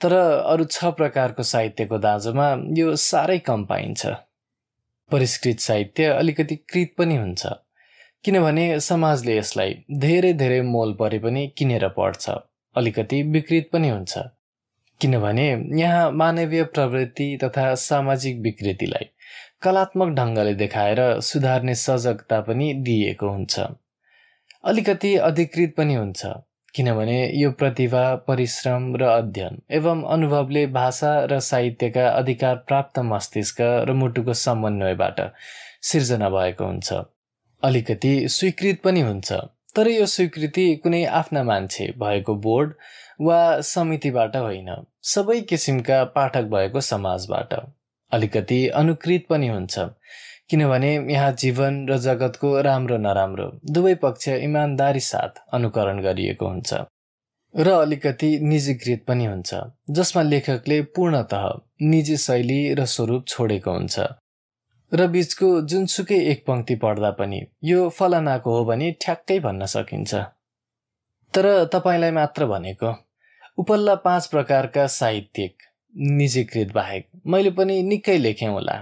तर अरू छ प्रकारको साहित्यको दाँजोमा यो साह्रै कम पाइन्छ परिष्कृत साहित्य अलिकति कृत पनि हुन्छ किनभने समाजले यसलाई धेरै धेरै मोल परे पनि किनेर पढ्छ अलिकति विकृत पनि हुन्छ किनभने यहाँ मानवीय प्रवृत्ति तथा सामाजिक विकृतिलाई कलात्मक ढङ्गले देखाएर सुधार्ने सजगता पनि दिइएको हुन्छ अलिकति अधिकृत पनि हुन्छ किनभने यो प्रतिभा परिश्रम र अध्ययन एवं अनुभवले भाषा र साहित्यका अधिकार प्राप्त मस्तिष्क र मुटुको समन्वयबाट सिर्जना भएको हुन्छ अलिकति स्वीकृत पनि हुन्छ तर यो स्वीकृति कुनै आफ्ना मान्छे भएको बोर्ड वा समितिबाट होइन सबै किसिमका पाठक भएको समाजबाट अलिकति अनुकृत पनि हुन्छ किनभने यहाँ जीवन र जगतको राम्रो नराम्रो दुवै पक्ष इमान्दारी साथ अनुकरण गरिएको हुन्छ र अलिकति निजीकृत पनि हुन्छ जसमा लेखकले पूर्णत निजी शैली र स्वरूप छोडेको हुन्छ र बीचको जुनसुकै एक पङ्क्ति पढ्दा पनि यो फलानाको हो भने ठ्याक्कै भन्न सकिन्छ तर तपाईँलाई मात्र भनेको उपल्ला पाँच प्रकारका साहित्यिक निजीकृत बाहेक मैले पनि निकै लेखेँ होला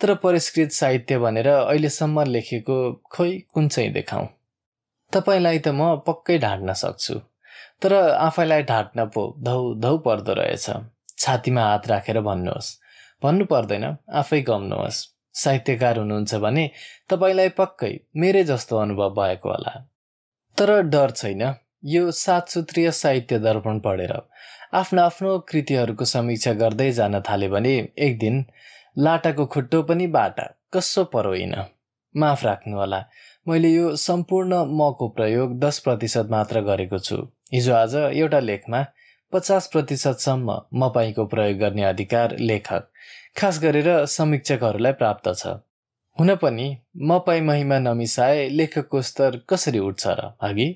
तर परिष्कृत साहित्य भनेर अहिलेसम्म लेखेको खोइ कुन चाहिँ देखाउँ तपाईँलाई त म पक्कै ढाँट्न सक्छु तर आफैलाई ढाँट्न पो धौ धौ पर्दो रहेछ छातीमा हात राखेर भन्नुहोस् भन्नु पर्दैन आफै गम्नुहोस् साहित्यकार हुनुहुन्छ भने तपाईँलाई पक्कै मेरै जस्तो अनुभव भएको होला तर डर छैन यो सात सूत्रीय साहित्य दर्पण पढेर आफ्नो आफ्नो कृतिहरूको समीक्षा गर्दै जान थाले भने एक दिन लाटाको खुट्टो पनि बाटा कसो परोइन माफ होला मैले यो सम्पूर्ण मको प्रयोग दस प्रतिशत मात्र गरेको छु हिजो आज एउटा लेखमा पचास प्रतिशतसम्म मपाईँको प्रयोग गर्ने अधिकार लेखक खास गरेर समीक्षकहरूलाई प्राप्त छ हुन पनि मपाई महिमा नमिसाए लेखकको स्तर कसरी उठ्छ र अघि